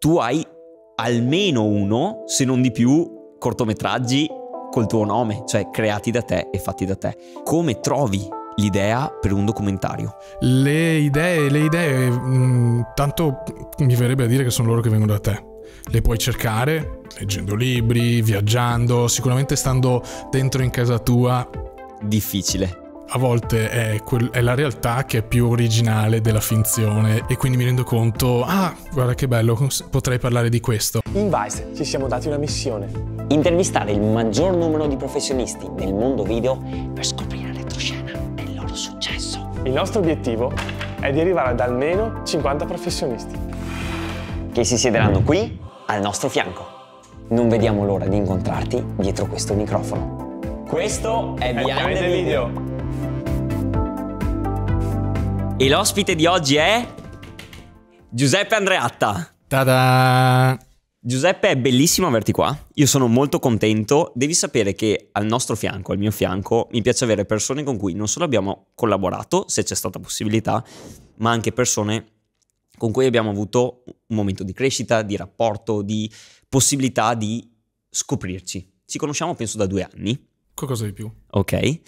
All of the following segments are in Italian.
tu hai almeno uno, se non di più, cortometraggi col tuo nome, cioè creati da te e fatti da te. Come trovi l'idea per un documentario? Le idee, le idee, mh, mm, tanto mi verrebbe a dire che sono loro che vengono da te. Le puoi cercare leggendo libri, viaggiando, sicuramente stando dentro in casa tua. Difficile a volte è, quel, è, la realtà che è più originale della finzione e quindi mi rendo conto, ah, guarda che bello, potrei parlare di questo. In Vice ci siamo dati una missione. Intervistare il maggior numero di professionisti nel mondo video per scoprire la retroscena del loro successo. Il nostro obiettivo è di arrivare ad almeno 50 professionisti. Che si siederanno qui al nostro fianco. Non vediamo l'ora di incontrarti dietro questo microfono. Questo è Behind the Video. video. E l'ospite di oggi è Giuseppe Andreatta. Tada! Giuseppe, è bellissimo averti qua. Io sono molto contento. Devi sapere che al nostro fianco, al mio fianco, mi piace avere persone con cui non solo abbiamo collaborato, se c'è stata possibilità, ma anche persone con cui abbiamo avuto un momento di crescita, di rapporto, di possibilità di scoprirci. Ci conosciamo penso da due anni. Qualcosa di più. Ok.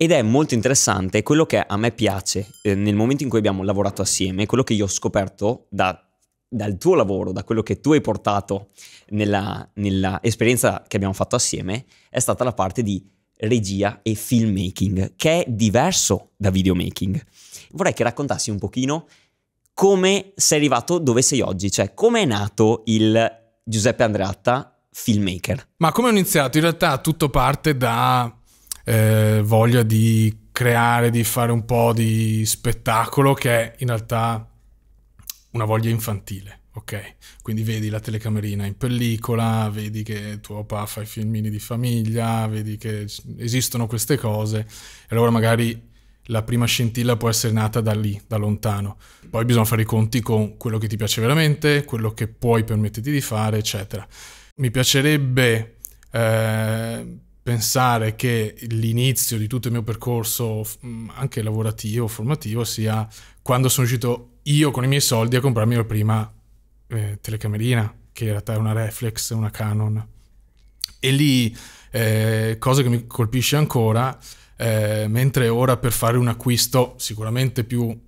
Ed è molto interessante quello che a me piace eh, nel momento in cui abbiamo lavorato assieme, quello che io ho scoperto da, dal tuo lavoro, da quello che tu hai portato nella, nella esperienza che abbiamo fatto assieme, è stata la parte di regia e filmmaking, che è diverso da videomaking. Vorrei che raccontassi un pochino come sei arrivato dove sei oggi, cioè come è nato il Giuseppe Andreatta filmmaker. Ma come ho iniziato? In realtà tutto parte da eh, voglia di creare, di fare un po' di spettacolo che è in realtà una voglia infantile. Ok, quindi vedi la telecamerina in pellicola, vedi che tuo papà fa i filmini di famiglia, vedi che esistono queste cose, e allora magari la prima scintilla può essere nata da lì, da lontano. Poi bisogna fare i conti con quello che ti piace veramente, quello che puoi permetterti di fare, eccetera. Mi piacerebbe eh, pensare che l'inizio di tutto il mio percorso, anche lavorativo, formativo, sia quando sono uscito io con i miei soldi a comprarmi la prima eh, telecamerina, che in realtà è una reflex, una Canon. E lì, eh, cosa che mi colpisce ancora, eh, mentre ora per fare un acquisto sicuramente più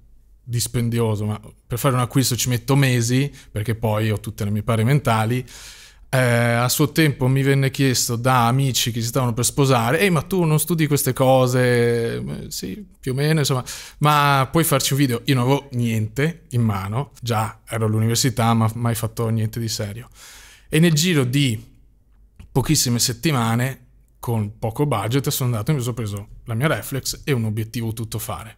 dispendioso, ma per fare un acquisto ci metto mesi, perché poi ho tutte le mie pari mentali, eh, a suo tempo mi venne chiesto da amici che si stavano per sposare, ehi ma tu non studi queste cose? Eh, sì, più o meno, insomma, ma puoi farci un video? Io non avevo niente in mano, già ero all'università ma mai fatto niente di serio. E nel giro di pochissime settimane, con poco budget, sono andato e mi sono preso la mia reflex e un obiettivo tutto fare.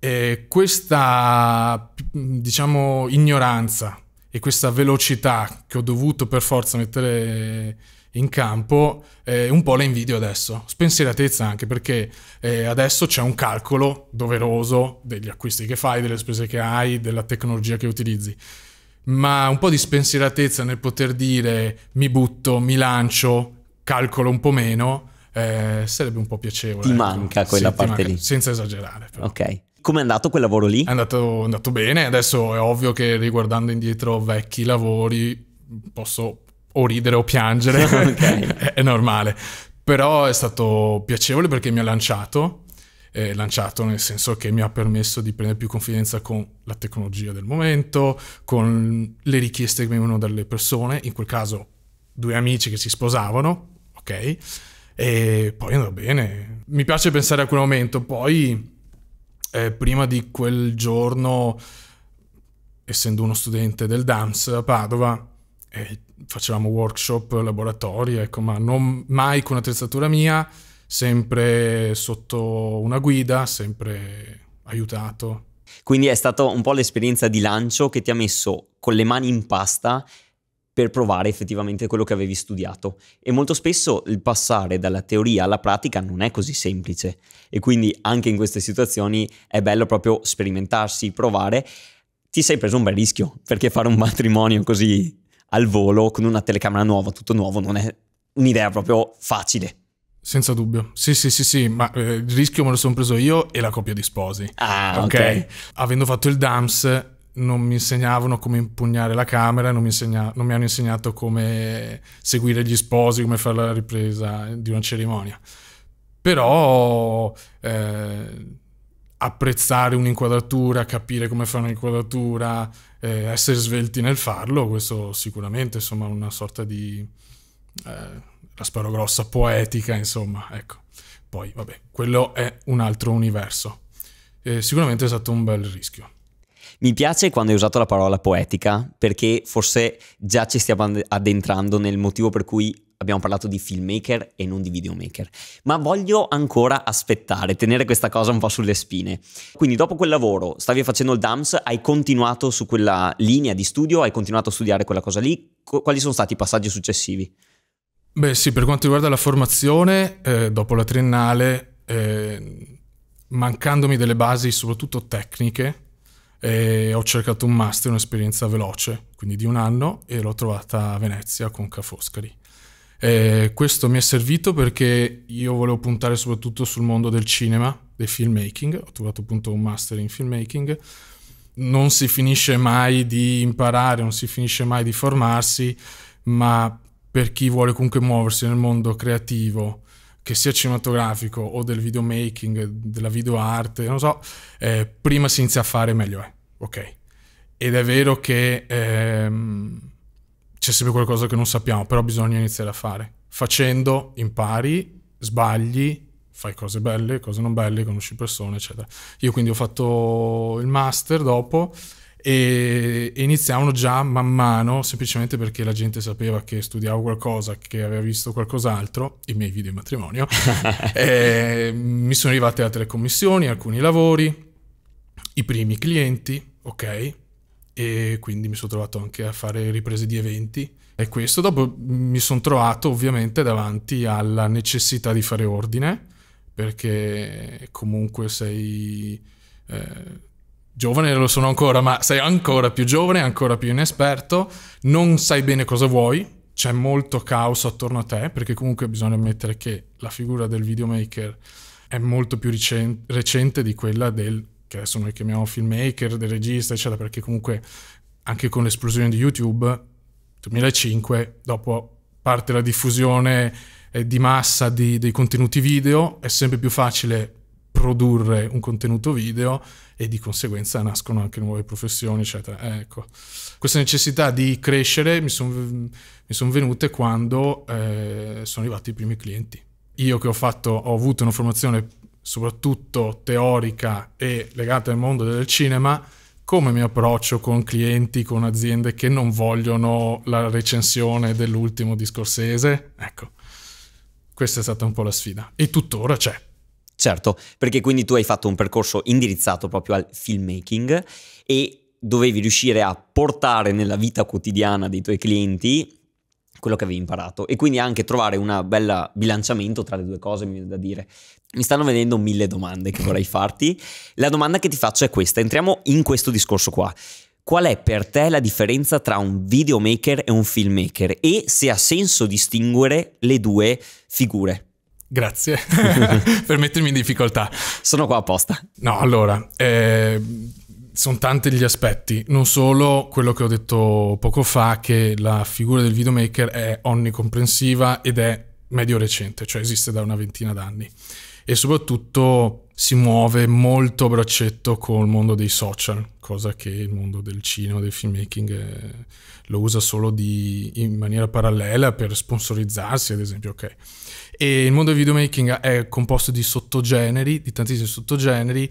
E questa, diciamo, ignoranza e questa velocità che ho dovuto per forza mettere in campo, eh, un po' la invidio adesso. Spensieratezza anche perché eh, adesso c'è un calcolo doveroso degli acquisti che fai, delle spese che hai, della tecnologia che utilizzi. Ma un po' di spensieratezza nel poter dire mi butto, mi lancio, calcolo un po' meno, eh, sarebbe un po' piacevole. Ti ecco. manca quella sì, parte manca, lì. Senza esagerare. Però. Ok. Com'è andato quel lavoro lì? È andato, andato bene, adesso è ovvio che riguardando indietro vecchi lavori posso o ridere o piangere, okay. è normale. Però è stato piacevole perché mi ha lanciato, eh, lanciato nel senso che mi ha permesso di prendere più confidenza con la tecnologia del momento, con le richieste che venivano dalle persone, in quel caso due amici che si sposavano, ok? E poi andò bene. Mi piace pensare a quel momento, poi eh, prima di quel giorno, essendo uno studente del DAMS a Padova, eh, facevamo workshop, laboratori, ecco, ma non mai con attrezzatura mia, sempre sotto una guida, sempre aiutato. Quindi è stata un po' l'esperienza di lancio che ti ha messo con le mani in pasta per provare effettivamente quello che avevi studiato e molto spesso il passare dalla teoria alla pratica non è così semplice e quindi anche in queste situazioni è bello proprio sperimentarsi, provare. Ti sei preso un bel rischio perché fare un matrimonio così al volo con una telecamera nuova, tutto nuovo, non è un'idea proprio facile. Senza dubbio. Sì, sì, sì, sì, ma eh, il rischio me lo sono preso io e la coppia di sposi. Ah, ok. okay. Avendo fatto il DAMS non mi insegnavano come impugnare la camera, non mi, insegna, non mi hanno insegnato come seguire gli sposi, come fare la ripresa di una cerimonia. Però eh, apprezzare un'inquadratura, capire come fare un'inquadratura, eh, essere svelti nel farlo, questo sicuramente, insomma, una sorta di... Eh, la sparo grossa poetica, insomma, ecco. Poi, vabbè, quello è un altro universo. Eh, sicuramente è stato un bel rischio. Mi piace quando hai usato la parola poetica perché forse già ci stiamo addentrando nel motivo per cui abbiamo parlato di filmmaker e non di videomaker, ma voglio ancora aspettare, tenere questa cosa un po' sulle spine. Quindi dopo quel lavoro, stavi facendo il DAMS, hai continuato su quella linea di studio, hai continuato a studiare quella cosa lì, quali sono stati i passaggi successivi? Beh sì, per quanto riguarda la formazione, eh, dopo la triennale, eh, mancandomi delle basi soprattutto tecniche, e ho cercato un master, un'esperienza veloce, quindi di un anno, e l'ho trovata a Venezia con Ca' Foscari. E questo mi è servito perché io volevo puntare soprattutto sul mondo del cinema, del filmmaking, ho trovato appunto un master in filmmaking, non si finisce mai di imparare, non si finisce mai di formarsi, ma per chi vuole comunque muoversi nel mondo creativo, che sia cinematografico o del videomaking, della videoarte, non so, eh, prima si inizia a fare meglio è, ok? Ed è vero che ehm, c'è sempre qualcosa che non sappiamo, però bisogna iniziare a fare. Facendo impari, sbagli, fai cose belle, cose non belle, conosci persone, eccetera. Io quindi ho fatto il master dopo, e, iniziavano già man mano, semplicemente perché la gente sapeva che studiavo qualcosa, che aveva visto qualcos'altro, i miei video in matrimonio, mi sono arrivate altre commissioni, alcuni lavori, i primi clienti, ok? E quindi mi sono trovato anche a fare riprese di eventi. E questo dopo mi sono trovato ovviamente davanti alla necessità di fare ordine, perché comunque sei... Eh, giovane lo sono ancora, ma sei ancora più giovane, ancora più inesperto, non sai bene cosa vuoi, c'è molto caos attorno a te, perché comunque bisogna ammettere che la figura del videomaker è molto più recente di quella del, che adesso noi chiamiamo filmmaker, del regista, eccetera, perché comunque anche con l'esplosione di YouTube, 2005, dopo parte la diffusione eh, di massa di, dei contenuti video, è sempre più facile produrre un contenuto video e di conseguenza nascono anche nuove professioni, eccetera. Eh, ecco. Queste necessità di crescere mi sono son venute quando eh, sono arrivati i primi clienti. Io che ho, fatto, ho avuto una formazione soprattutto teorica e legata al mondo del cinema, come mi approccio con clienti, con aziende che non vogliono la recensione dell'ultimo discorsese? Ecco, questa è stata un po' la sfida. E tuttora c'è. Certo, perché quindi tu hai fatto un percorso indirizzato proprio al filmmaking e dovevi riuscire a portare nella vita quotidiana dei tuoi clienti quello che avevi imparato e quindi anche trovare un bel bilanciamento tra le due cose mi viene da dire. Mi stanno venendo mille domande che vorrei farti. La domanda che ti faccio è questa, entriamo in questo discorso qua. Qual è per te la differenza tra un videomaker e un filmmaker e se ha senso distinguere le due figure? Grazie per mettermi in difficoltà. Sono qua apposta. No, allora, eh, sono tanti gli aspetti, non solo quello che ho detto poco fa, che la figura del videomaker è onnicomprensiva ed è medio recente, cioè esiste da una ventina d'anni e soprattutto si muove molto a braccetto col mondo dei social, cosa che il mondo del cinema, del filmmaking eh, lo usa solo di, in maniera parallela per sponsorizzarsi, ad esempio, ok. E il mondo del videomaking è composto di sottogeneri, di tantissimi sottogeneri,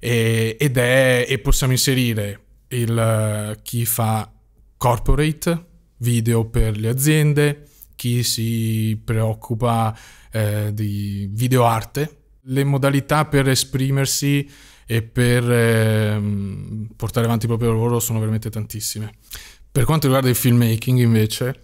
e, ed è, e possiamo inserire il, chi fa corporate, video per le aziende, chi si preoccupa eh, di video arte, le modalità per esprimersi e per eh, portare avanti il proprio lavoro sono veramente tantissime. Per quanto riguarda il filmmaking invece,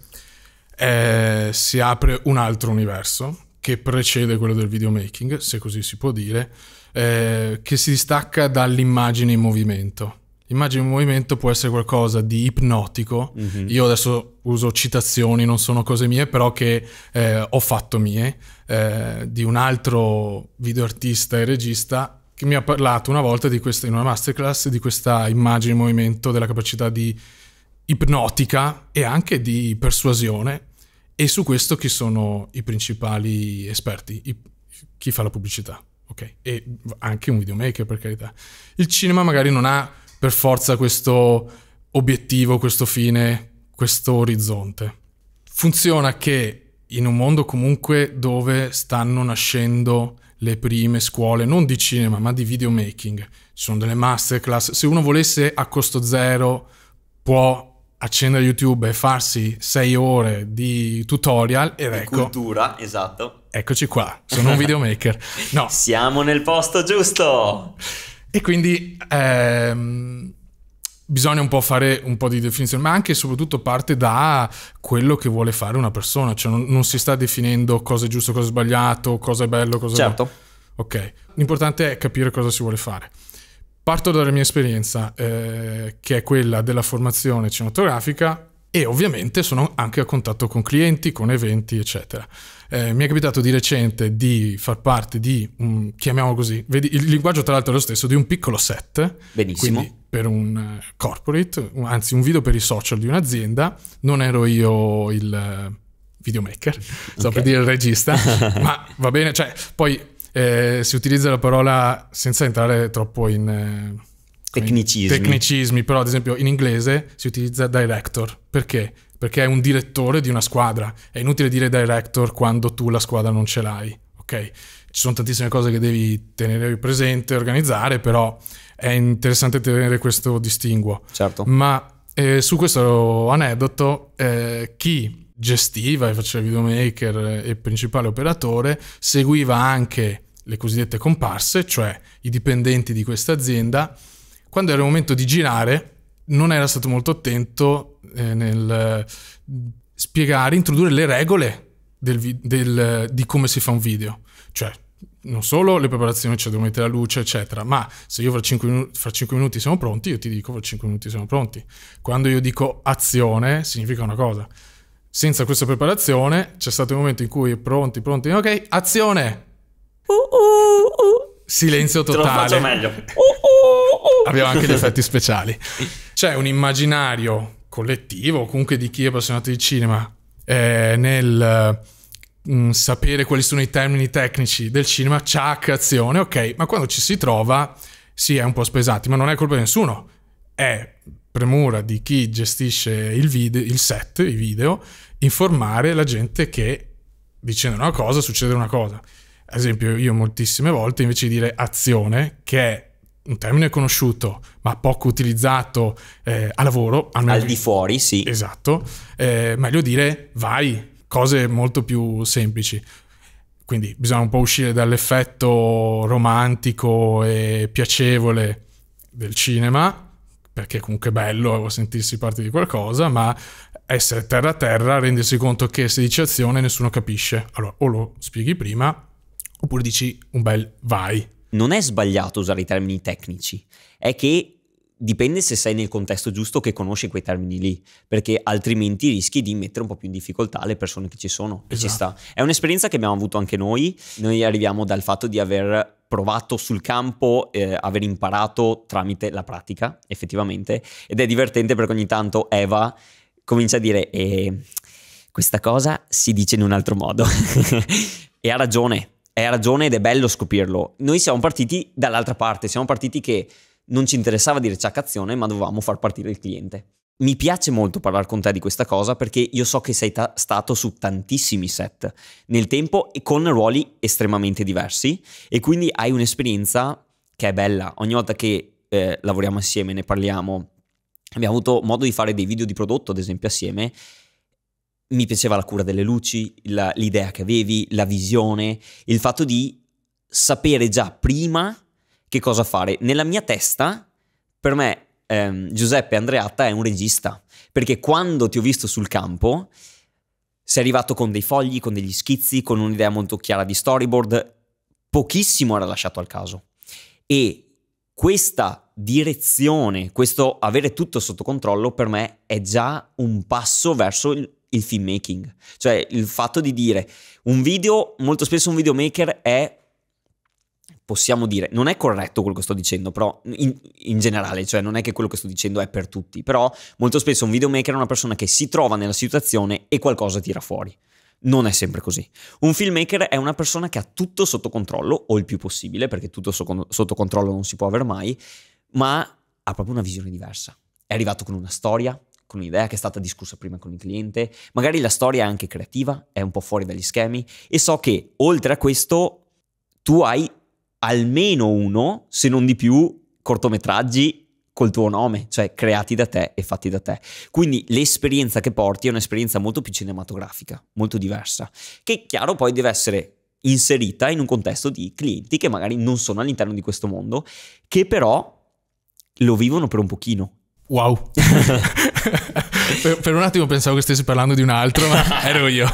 eh, si apre un altro universo che precede quello del videomaking, se così si può dire, eh, che si distacca dall'immagine in movimento. L'immagine in movimento può essere qualcosa di ipnotico. Mm-hmm. Io adesso uso citazioni, non sono cose mie, però che eh, ho fatto mie, eh, di un altro videoartista e regista che mi ha parlato una volta questa, in una masterclass di questa immagine in movimento, della capacità di ipnotica e anche di persuasione e su questo chi sono i principali esperti, I, chi fa la pubblicità, ok? E anche un videomaker per carità. Il cinema magari non ha per forza questo obiettivo, questo fine, questo orizzonte. Funziona che in un mondo comunque dove stanno nascendo le prime scuole, non di cinema, ma di videomaking. Ci sono delle masterclass. Se uno volesse a costo zero può accendere YouTube e farsi 6 ore di tutorial ed di ecco. cultura, esatto. Eccoci qua, sono un videomaker. No. Siamo nel posto giusto. E quindi ehm, bisogna un po' fare un po' di definizione, ma anche e soprattutto parte da quello che vuole fare una persona, cioè non, non si sta definendo cosa è giusto, cosa è sbagliato, cosa è bello, cosa certo. è bello. Ok, l'importante è capire cosa si vuole fare. Parto dalla mia esperienza, eh, che è quella della formazione cinematografica e ovviamente sono anche a contatto con clienti, con eventi, eccetera. Eh, mi è capitato di recente di far parte di, un, chiamiamo così, vedi, il linguaggio tra l'altro è lo stesso, di un piccolo set. Benissimo. Per un eh, corporate, anzi un video per i social di un'azienda, non ero io il eh, videomaker, okay. so per dire il regista, ma va bene, cioè poi eh, si utilizza la parola senza entrare troppo in... Eh, tecnicismi. tecnicismi, però ad esempio in inglese si utilizza director, perché? Perché è un direttore di una squadra, è inutile dire director quando tu la squadra non ce l'hai, ok? Ci sono tantissime cose che devi tenere presente, organizzare, però è interessante tenere questo distinguo. Certo. Ma eh, su questo aneddoto, eh, chi gestiva e faceva videomaker e principale operatore, seguiva anche le cosiddette comparse, cioè i dipendenti di questa azienda. Quando era il momento di girare, non era stato molto attento eh, nel spiegare, introdurre le regole del del, di come si fa un video. Cioè, non solo le preparazioni, cioè devo mettere la luce, eccetera, ma se io fra 5, fra 5 minuti siamo pronti, io ti dico fra 5 minuti siamo pronti. Quando io dico azione, significa una cosa senza questa preparazione c'è stato il momento in cui pronti, pronti, ok, azione! Uh, uh, uh. Silenzio totale. Te lo faccio meglio. Uh, uh, uh. Abbiamo anche gli effetti speciali. C'è un immaginario collettivo, comunque di chi è appassionato di cinema, eh, nel mh, mm, sapere quali sono i termini tecnici del cinema, ciac, azione, ok, ma quando ci si trova si è un po' spesati, ma non è colpa di nessuno. È premura di chi gestisce il, video, il set, i video, informare la gente che dicendo una cosa succede una cosa. Ad esempio, io moltissime volte invece di dire azione, che è un termine conosciuto ma poco utilizzato eh, a lavoro, al di fuori, sì. Esatto, eh, meglio dire vai, cose molto più semplici. Quindi bisogna un po' uscire dall'effetto romantico e piacevole del cinema perché comunque è bello sentirsi parte di qualcosa, ma essere terra a terra, rendersi conto che se dici azione nessuno capisce. Allora, o lo spieghi prima, oppure dici un bel vai. Non è sbagliato usare i termini tecnici, è che dipende se sei nel contesto giusto che conosci quei termini lì, perché altrimenti rischi di mettere un po' più in difficoltà le persone che ci sono. Esatto. E ci sta. È un'esperienza che abbiamo avuto anche noi. Noi arriviamo dal fatto di aver provato sul campo, eh, aver imparato tramite la pratica, effettivamente. Ed è divertente perché ogni tanto Eva comincia a dire: eh, Questa cosa si dice in un altro modo. e ha ragione, ha ragione ed è bello scoprirlo. Noi siamo partiti dall'altra parte, siamo partiti che non ci interessava dire ricercazione, ma dovevamo far partire il cliente. Mi piace molto parlare con te di questa cosa perché io so che sei ta- stato su tantissimi set nel tempo e con ruoli estremamente diversi e quindi hai un'esperienza che è bella. Ogni volta che eh, lavoriamo assieme, ne parliamo, abbiamo avuto modo di fare dei video di prodotto, ad esempio, assieme. Mi piaceva la cura delle luci, la, l'idea che avevi, la visione, il fatto di sapere già prima che cosa fare. Nella mia testa, per me, ehm, Giuseppe Andreatta è un regista, perché quando ti ho visto sul campo, sei arrivato con dei fogli, con degli schizzi, con un'idea molto chiara di storyboard, pochissimo era lasciato al caso. E questa direzione, questo avere tutto sotto controllo per me è già un passo verso il, il filmmaking, cioè il fatto di dire un video, molto spesso un videomaker è possiamo dire, non è corretto quello che sto dicendo, però in, in, generale, cioè non è che quello che sto dicendo è per tutti, però molto spesso un videomaker è una persona che si trova nella situazione e qualcosa tira fuori. Non è sempre così. Un filmmaker è una persona che ha tutto sotto controllo, o il più possibile, perché tutto so- sotto controllo non si può aver mai, ma ha proprio una visione diversa. È arrivato con una storia, con un'idea che è stata discussa prima con il cliente, magari la storia è anche creativa, è un po' fuori dagli schemi e so che oltre a questo tu hai almeno uno, se non di più, cortometraggi col tuo nome, cioè creati da te e fatti da te. Quindi l'esperienza che porti è un'esperienza molto più cinematografica, molto diversa, che chiaro poi deve essere inserita in un contesto di clienti che magari non sono all'interno di questo mondo, che però lo vivono per un pochino. Wow. per, per, un attimo pensavo che stessi parlando di un altro, ma ero io.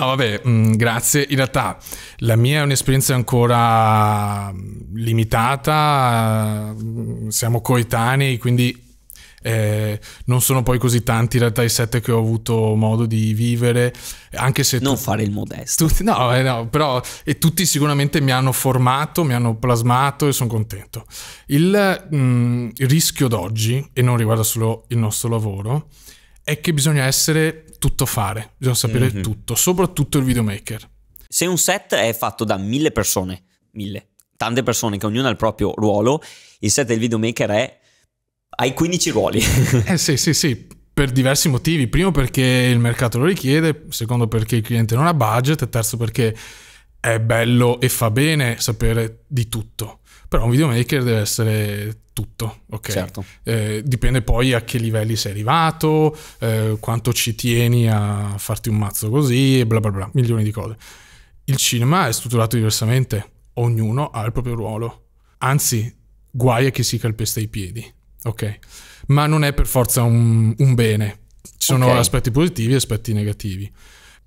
No, vabbè, mh, mm, grazie. In realtà la mia è un'esperienza ancora mm, limitata, mm, siamo coetanei, quindi eh, non sono poi così tanti in realtà i set che ho avuto modo di vivere, anche se... Non tu, fare il modesto. Tutti, no, eh, no, però... E tutti sicuramente mi hanno formato, mi hanno plasmato e sono contento. Il, mh, il rischio d'oggi, e non riguarda solo il nostro lavoro, è che bisogna essere tutto fare, bisogna sapere mm-hmm. tutto, soprattutto il videomaker. Se un set è fatto da mille persone, mille, tante persone che ognuna ha il proprio ruolo, il set del videomaker è... ai 15 ruoli. eh sì, sì, sì, per diversi motivi. Primo perché il mercato lo richiede, secondo perché il cliente non ha budget, terzo perché è bello e fa bene sapere di tutto. Però un videomaker deve essere tutto, ok? Certo. Eh, dipende poi a che livelli sei arrivato, eh, quanto ci tieni a farti un mazzo così e bla bla bla, milioni di cose. Il cinema è strutturato diversamente, ognuno ha il proprio ruolo. Anzi, guai a chi si calpesta i piedi, ok? Ma non è per forza un, un bene. Ci sono okay. aspetti positivi e aspetti negativi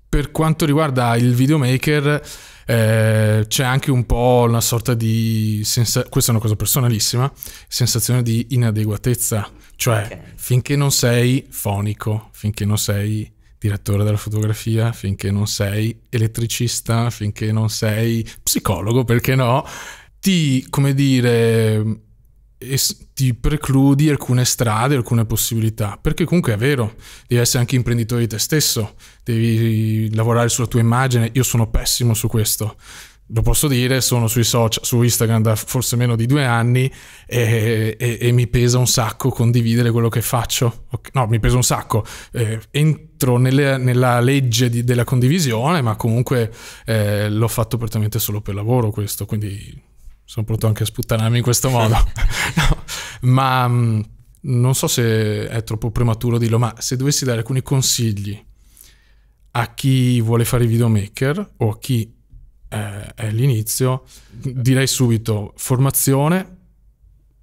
per quanto riguarda il videomaker eh, c'è anche un po' una sorta di sensa- questa è una cosa personalissima sensazione di inadeguatezza cioè okay. finché non sei fonico finché non sei direttore della fotografia finché non sei elettricista finché non sei psicologo perché no ti come dire e ti precludi alcune strade, alcune possibilità, perché comunque è vero, devi essere anche imprenditore di te stesso, devi lavorare sulla tua immagine, io sono pessimo su questo, lo posso dire, sono sui social, su Instagram da forse meno di due anni e, e, e mi pesa un sacco condividere quello che faccio. Okay. No, mi pesa un sacco. Eh, entro nelle, nella legge di, della condivisione, ma comunque eh, l'ho fatto praticamente solo per lavoro questo, quindi sono pronto anche a sputtanarmi in questo modo, no, ma mm, non so se è troppo prematuro dirlo, ma se dovessi dare alcuni consigli a chi vuole fare videomaker o a chi eh, è all'inizio, direi subito formazione,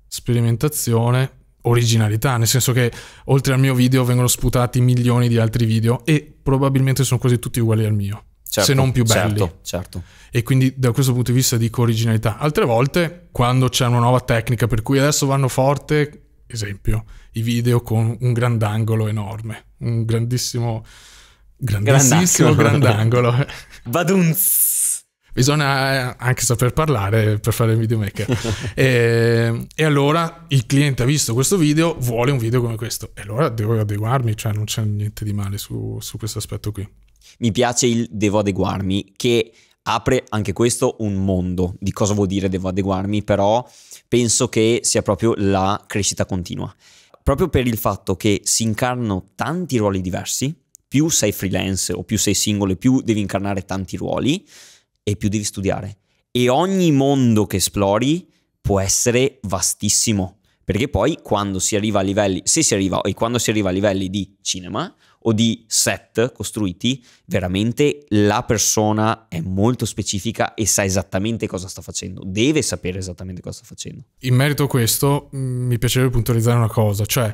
sperimentazione, originalità, nel senso che oltre al mio video vengono sputati milioni di altri video e probabilmente sono quasi tutti uguali al mio. Certo, se non più belli. Certo, certo. E quindi da questo punto di vista dico originalità. Altre volte, quando c'è una nuova tecnica per cui adesso vanno forte, esempio, i video con un grandangolo enorme, un grandissimo, grandissimo grandangolo. grandangolo. Badunz! Bisogna eh, anche saper parlare per fare il videomaker. e, e, allora il cliente ha visto questo video, vuole un video come questo. E allora devo adeguarmi, cioè non c'è niente di male su, su questo aspetto qui mi piace il devo adeguarmi, che apre anche questo un mondo di cosa vuol dire devo adeguarmi, però penso che sia proprio la crescita continua. Proprio per il fatto che si incarnano tanti ruoli diversi, più sei freelance o più sei singolo, e più devi incarnare tanti ruoli e più devi studiare. E ogni mondo che esplori può essere vastissimo, perché poi quando si arriva a livelli, se si arriva, e quando si arriva a livelli di cinema o di set costruiti, veramente la persona è molto specifica e sa esattamente cosa sta facendo, deve sapere esattamente cosa sta facendo. In merito a questo mm, mi piacerebbe puntualizzare una cosa, cioè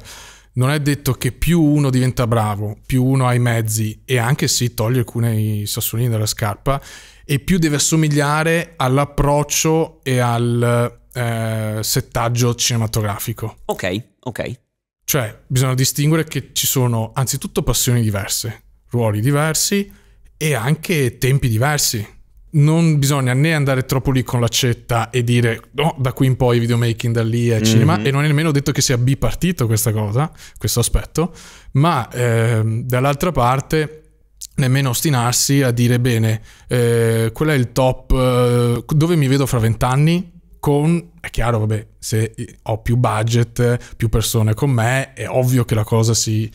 non è detto che più uno diventa bravo, più uno ha i mezzi e anche si toglie alcuni sassolini dalla scarpa e più deve assomigliare all'approccio e al eh, settaggio cinematografico. Ok, ok. Cioè, bisogna distinguere che ci sono anzitutto passioni diverse, ruoli diversi e anche tempi diversi. Non bisogna né andare troppo lì con l'accetta e dire no, da qui in poi videomaking, da lì è mhm. cinema, mm-hmm. e non è nemmeno detto che sia bipartito questa cosa, questo aspetto, ma ehm, dall'altra parte nemmeno ostinarsi a dire bene, eh, qual è il top, eh, dove mi vedo fra vent'anni, con, è chiaro, vabbè, se ho più budget, più persone con me, è ovvio che la cosa si,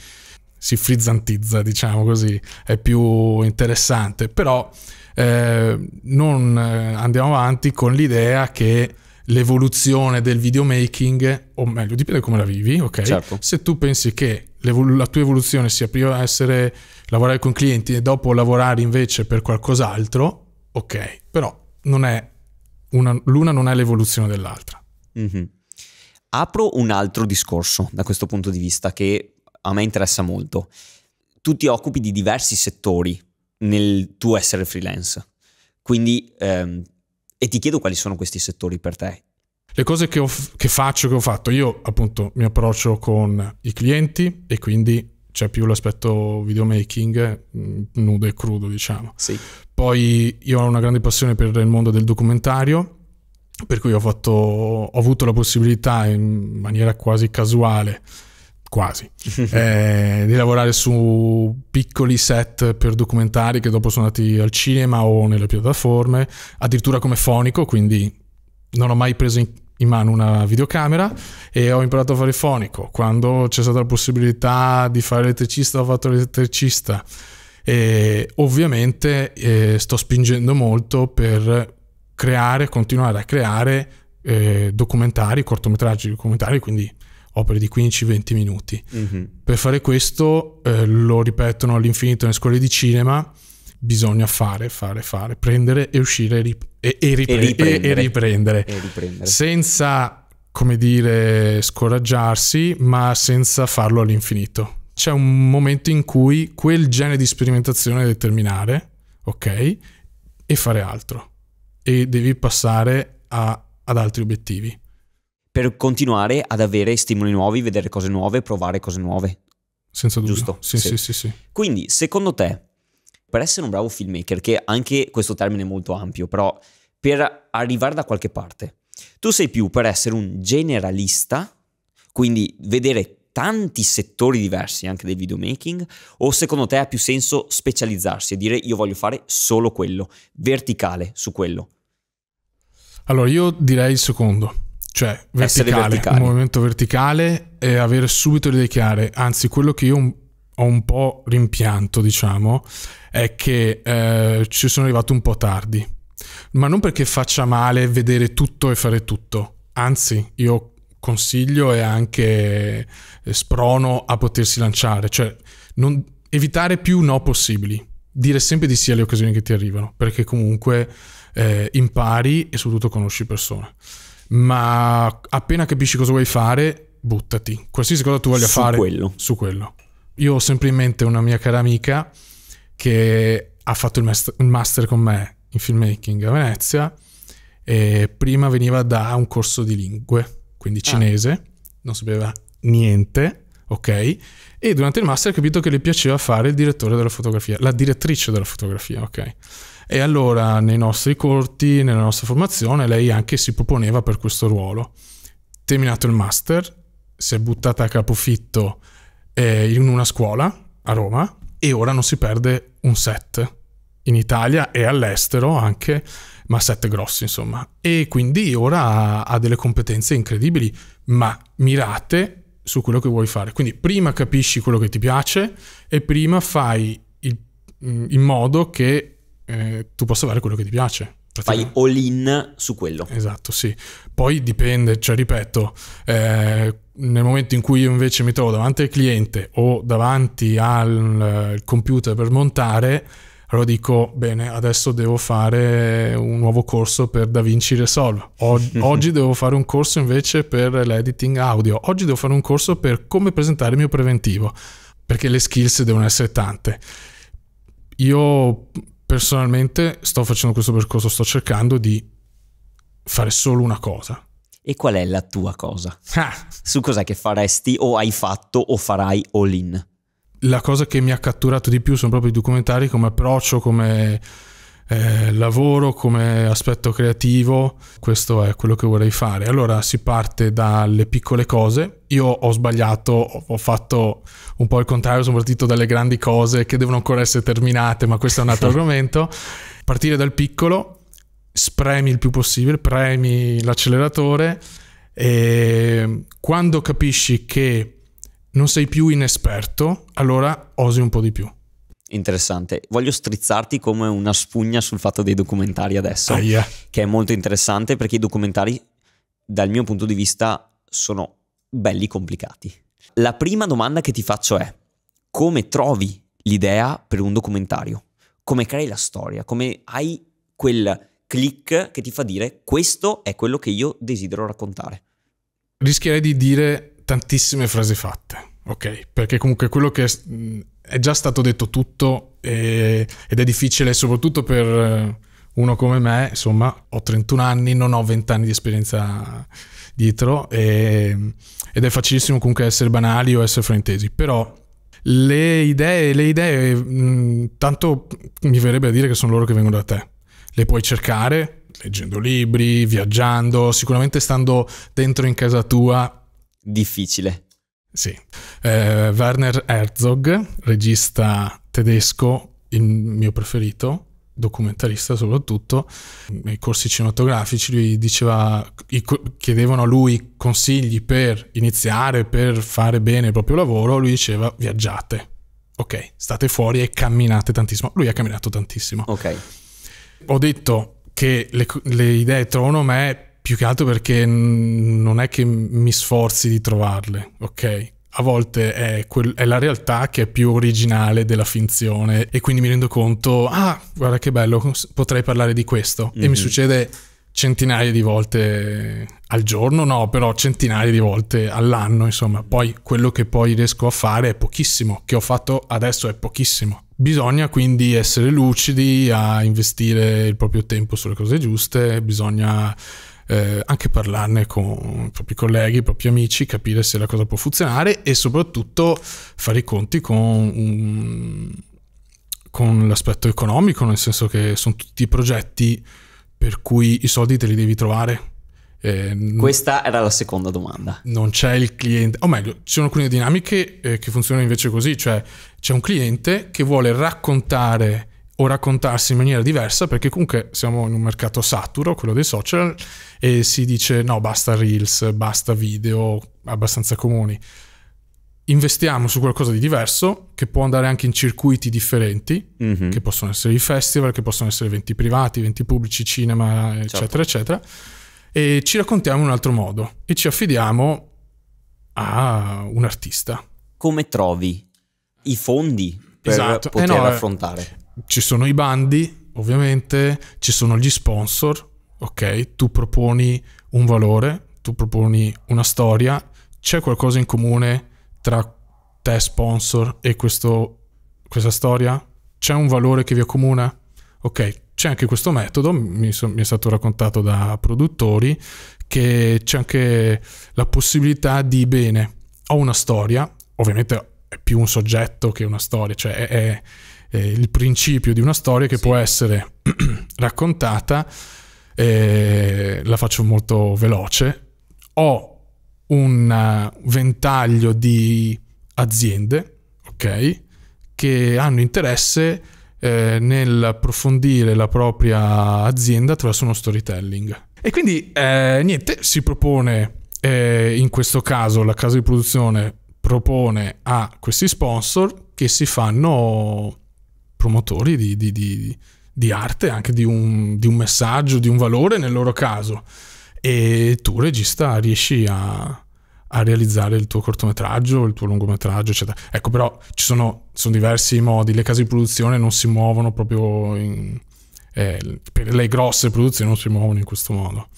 si frizzantizza, diciamo così, è più interessante, però eh, non eh, andiamo avanti con l'idea che l'evoluzione del videomaking, o meglio, dipende come la vivi, ok? Certo. Se tu pensi che la tua evoluzione sia prima essere lavorare con clienti e dopo lavorare invece per qualcos'altro, ok, però non è una, l'una non è l'evoluzione dell'altra. Mm-hmm. Apro un altro discorso da questo punto di vista che a me interessa molto. Tu ti occupi di diversi settori nel tuo essere freelance, quindi ehm, e ti chiedo quali sono questi settori per te. Le cose che, ho, che faccio, che ho fatto, io appunto mi approccio con i clienti e quindi c'è più l'aspetto videomaking mm, nudo e crudo, diciamo. Sì. Poi io ho una grande passione per il mondo del documentario, per cui ho, fatto, ho avuto la possibilità in maniera quasi casuale quasi, eh, di lavorare su piccoli set per documentari che dopo sono andati al cinema o nelle piattaforme, addirittura come fonico, quindi non ho mai preso in in mano una videocamera e ho imparato a fare fonico. Quando c'è stata la possibilità di fare elettricista, ho fatto elettricista. E ovviamente eh, sto spingendo molto per creare, continuare a creare eh, documentari, cortometraggi documentari, quindi opere di 15-20 minuti. Mm-hmm. Per fare questo, eh, lo ripetono all'infinito nelle scuole di cinema bisogna fare, fare, fare, prendere e uscire e, rip- e, e, ripre- e riprendere. riprendere. riprendere. Senza, come dire, scoraggiarsi, ma senza farlo all'infinito. C'è un momento in cui quel genere di sperimentazione deve terminare, ok? E fare altro. E devi passare a, ad altri obiettivi. Per continuare ad avere stimoli nuovi, vedere cose nuove, provare cose nuove. Senza dubbio. Giusto? Sì, sì, sì. sì, sì. Quindi, secondo te, per essere un bravo filmmaker, che anche questo termine è molto ampio, però per arrivare da qualche parte, tu sei più per essere un generalista, quindi vedere tanti settori diversi anche del videomaking o secondo te ha più senso specializzarsi e dire io voglio fare solo quello, verticale su quello? Allora io direi il secondo, cioè verticale, un movimento verticale e avere subito le idee chiare, anzi quello che io ho un po' rimpianto, diciamo, è che eh, ci sono arrivato un po' tardi. Ma non perché faccia male vedere tutto e fare tutto. Anzi, io consiglio e anche eh, sprono a potersi lanciare, cioè non, evitare più no possibili. Dire sempre di sì alle occasioni che ti arrivano, perché comunque eh, impari e soprattutto conosci persone. Ma appena capisci cosa vuoi fare, buttati. Qualsiasi cosa tu voglia su fare quello. su quello. Io ho sempre in mente una mia cara amica che ha fatto il master con me in filmmaking a Venezia e prima veniva da un corso di lingue, quindi ah. cinese, ah. non sapeva niente, ok? E durante il master ha capito che le piaceva fare il direttore della fotografia, la direttrice della fotografia, ok? E allora nei nostri corti, nella nostra formazione, lei anche si proponeva per questo ruolo. Terminato il master, si è buttata a capofitto eh, in una scuola a Roma e ora non si perde un set in Italia e all'estero anche, ma set grossi insomma. E quindi ora ha, ha delle competenze incredibili, ma mirate su quello che vuoi fare. Quindi prima capisci quello che ti piace e prima fai il, mm, in modo che eh, tu possa fare quello che ti piace. Fai all in su quello. Esatto, sì. Poi dipende, cioè ripeto, eh, nel momento in cui io invece mi trovo davanti al cliente o davanti al eh, computer per montare, allora dico, bene, adesso devo fare un nuovo corso per DaVinci Resolve, oggi, oggi devo fare un corso invece per l'editing audio, oggi devo fare un corso per come presentare il mio preventivo, perché le skills devono essere tante. Io personalmente sto facendo questo percorso, sto cercando di fare solo una cosa, e qual è la tua cosa? Ah. Su cos'è che faresti o hai fatto o farai all in? La cosa che mi ha catturato di più sono proprio i documentari come approccio, come eh, lavoro, come aspetto creativo. Questo è quello che vorrei fare. Allora si parte dalle piccole cose. Io ho sbagliato, ho fatto un po' il contrario, sono partito dalle grandi cose che devono ancora essere terminate, ma questo è un altro argomento. Partire dal piccolo spremi il più possibile, premi l'acceleratore e quando capisci che non sei più inesperto, allora osi un po' di più. Interessante. Voglio strizzarti come una spugna sul fatto dei documentari adesso, ah, che è molto interessante perché i documentari, dal mio punto di vista, sono belli complicati. La prima domanda che ti faccio è, come trovi l'idea per un documentario? Come crei la storia? Come hai quel click che ti fa dire questo è quello che io desidero raccontare. Rischierei di dire tantissime frasi fatte, ok? Perché comunque quello che è mm, già stato detto tutto e, ed è difficile soprattutto per eh, uno come me, insomma, ho 31 anni, non ho 20 anni di esperienza dietro e, ed è facilissimo comunque essere banali o essere fraintesi, però le idee, le idee, mm, tanto mi verrebbe a dire che sono loro che vengono da te le puoi cercare leggendo libri, viaggiando, sicuramente stando dentro in casa tua. Difficile. Sì. Eh, Werner Herzog, regista tedesco, il mio preferito, documentarista soprattutto, nei corsi cinematografici lui diceva, chiedevano a lui consigli per iniziare, per fare bene il proprio lavoro, lui diceva viaggiate, ok, state fuori e camminate tantissimo. Lui ha camminato tantissimo. Ok. Ho detto che le, le idee trovano me più che altro perché non è che mi sforzi di trovarle, ok? a volte è, quel, è, la realtà che è più originale della finzione e quindi mi rendo conto, ah, guarda che bello, potrei parlare di questo. Mm-hmm. E mi mhm. succede centinaia di volte al giorno, no, però centinaia di volte all'anno, insomma. Poi quello che poi riesco a fare è pochissimo, che ho fatto adesso è pochissimo. Bisogna quindi essere lucidi a investire il proprio tempo sulle cose giuste, bisogna eh, anche parlarne con i propri colleghi, i propri amici, capire se la cosa può funzionare e soprattutto fare i conti con, un, con l'aspetto economico, nel senso che sono tutti progetti per cui i soldi te li devi trovare. Eh, Questa era la seconda domanda. Non c'è il cliente, o meglio, ci sono alcune dinamiche eh, che funzionano invece così, cioè c'è un cliente che vuole raccontare o raccontarsi in maniera diversa perché comunque siamo in un mercato saturo, quello dei social, e si dice no, basta reels, basta video abbastanza comuni. Investiamo su qualcosa di diverso che può andare anche in circuiti differenti, mm-hmm. che possono essere i festival, che possono essere eventi privati, eventi pubblici, cinema, certo. eccetera, eccetera, e ci raccontiamo in un altro modo e ci affidiamo a un artista. Come trovi i fondi per esatto. poter eh no, eh, affrontare. Ci sono i bandi, ovviamente, ci sono gli sponsor, ok? Tu proponi un valore, tu proponi una storia, c'è qualcosa in comune tra te sponsor e questo, questa storia? C'è un valore che vi accomuna? Ok, c'è anche questo metodo, mi, so, mi, è stato raccontato da produttori, che c'è anche la possibilità di, bene, ho una storia, ovviamente è più un soggetto che una storia, cioè è, è, è il principio di una storia che sì. può essere raccontata, eh, la faccio molto veloce, ho un eh, ventaglio di aziende, ok, che hanno interesse eh, nell'approfondire la propria azienda attraverso uno storytelling. E quindi eh, niente, si propone eh, in questo caso la casa di produzione propone a questi sponsor che si fanno promotori di, di, di, di arte, anche un, di un, messaggio, di un valore nel loro caso. E tu, regista, riesci a, a realizzare il tuo cortometraggio, il tuo lungometraggio, eccetera. Ecco, però ci sono, sono diversi modi, le case di produzione non si muovono proprio in, eh, per le grosse produzioni non si muovono in questo modo.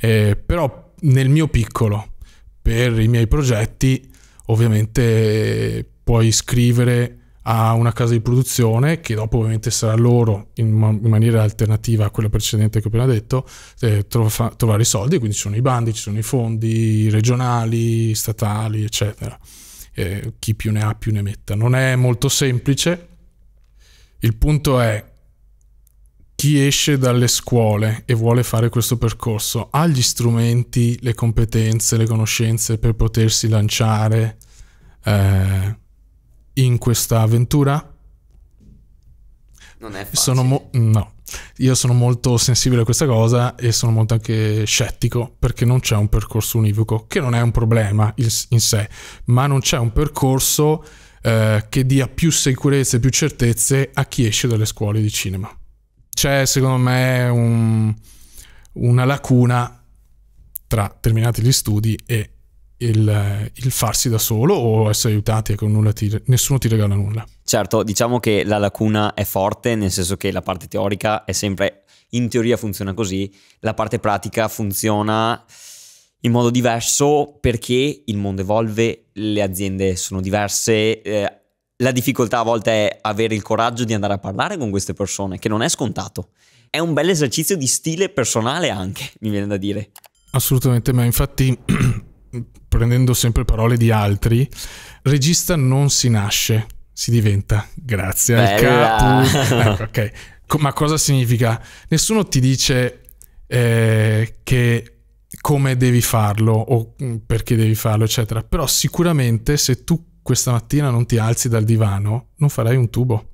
Eh, però nel mio piccolo, per i miei progetti, ovviamente puoi scrivere a una casa di produzione che dopo ovviamente sarà loro in, in maniera alternativa a quella precedente che ho appena detto eh, trova trovare i soldi quindi ci sono i bandi ci sono i fondi regionali statali eccetera eh, chi più ne ha più ne metta non è molto semplice il punto è chi esce dalle scuole e vuole fare questo percorso ha gli strumenti, le competenze, le conoscenze per potersi lanciare eh, in questa avventura? Non è facile. Mo- no, io sono molto sensibile a questa cosa e sono molto anche scettico perché non c'è un percorso univoco, che non è un problema in sé, ma non c'è un percorso eh, che dia più sicurezza e più certezze a chi esce dalle scuole di cinema c'è secondo me un, una lacuna tra terminati gli studi e il, il, farsi da solo o essere aiutati e con ti, nessuno ti regala nulla. Certo, diciamo che la lacuna è forte, nel senso che la parte teorica è sempre, in teoria funziona così, la parte pratica funziona in modo diverso perché il mondo evolve, le aziende sono diverse, eh, la difficoltà a volte è avere il coraggio di andare a parlare con queste persone, che non è scontato. È un bel esercizio di stile personale anche, mi viene da dire. Assolutamente, ma infatti prendendo sempre parole di altri, regista non si nasce, si diventa. Grazie Bella. al capo. Ecco, ok. Co ma cosa significa? Nessuno ti dice eh, che come devi farlo o mm, perché devi farlo, eccetera. Però sicuramente se tu questa mattina non ti alzi dal divano, non farai un tubo.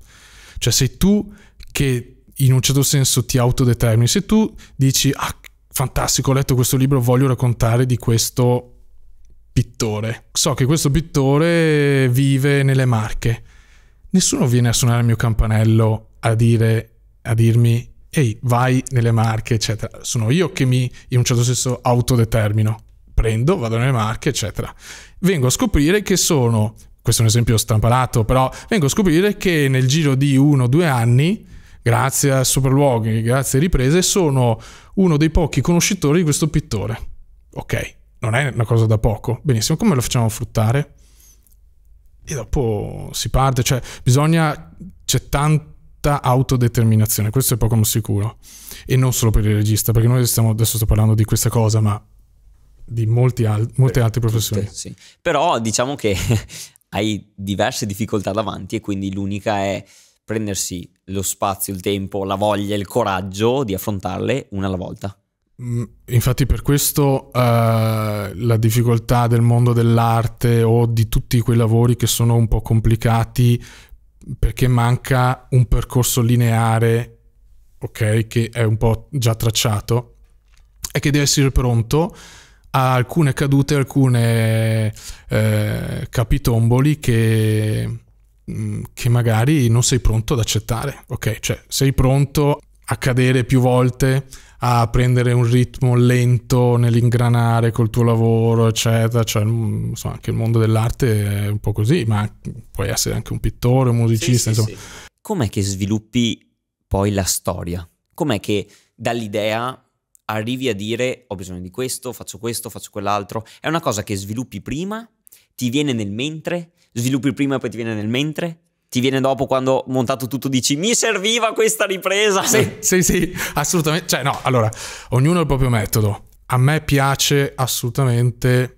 Cioè sei tu che in un certo senso ti autodetermini, se tu dici ah fantastico ho letto questo libro, voglio raccontare di questo pittore, so che questo pittore vive nelle Marche, nessuno viene a suonare il mio campanello a, dire, a dirmi ehi vai nelle Marche eccetera, sono io che mi in un certo senso autodetermino prendo, vado nelle marche, eccetera. Vengo a scoprire che sono, questo è un esempio strampalato, però vengo a scoprire che nel giro di uno o due anni, grazie a sopralluoghi, grazie a riprese, sono uno dei pochi conoscitori di questo pittore. Ok, non è una cosa da poco. Benissimo, come lo facciamo fruttare? E dopo si parte, cioè bisogna, c'è tanta autodeterminazione, questo è poco sicuro. E non solo per il regista, perché noi stiamo, adesso sto parlando di questa cosa, ma di molti al- molte eh, altre professioni. Tutte, sì. Però diciamo che hai diverse difficoltà davanti e quindi l'unica è prendersi lo spazio, il tempo, la voglia, il coraggio di affrontarle una alla volta. Mm, infatti per questo eh, la difficoltà del mondo dell'arte o di tutti quei lavori che sono un po' complicati perché manca un percorso lineare, ok, che è un po' già tracciato e che deve essere pronto ha alcune cadute, alcune eh, capitomboli che, mm, che magari non sei pronto ad accettare, ok? Cioè sei pronto a cadere più volte, a prendere un ritmo lento nell'ingranare col tuo lavoro, eccetera. Cioè, mm, insomma, anche il mondo dell'arte è un po' così, ma puoi essere anche un pittore, un musicista, sì, sì, Sì. Com'è che sviluppi poi la storia? Com'è che dall'idea arrivi a dire ho bisogno di questo, faccio questo, faccio quell'altro. È una cosa che sviluppi prima, ti viene nel mentre, sviluppi prima e poi ti viene nel mentre, ti viene dopo quando montato tutto dici mi serviva questa ripresa. Sì, sì, sì, assolutamente. Cioè, no, allora, ognuno ha il proprio metodo. A me piace assolutamente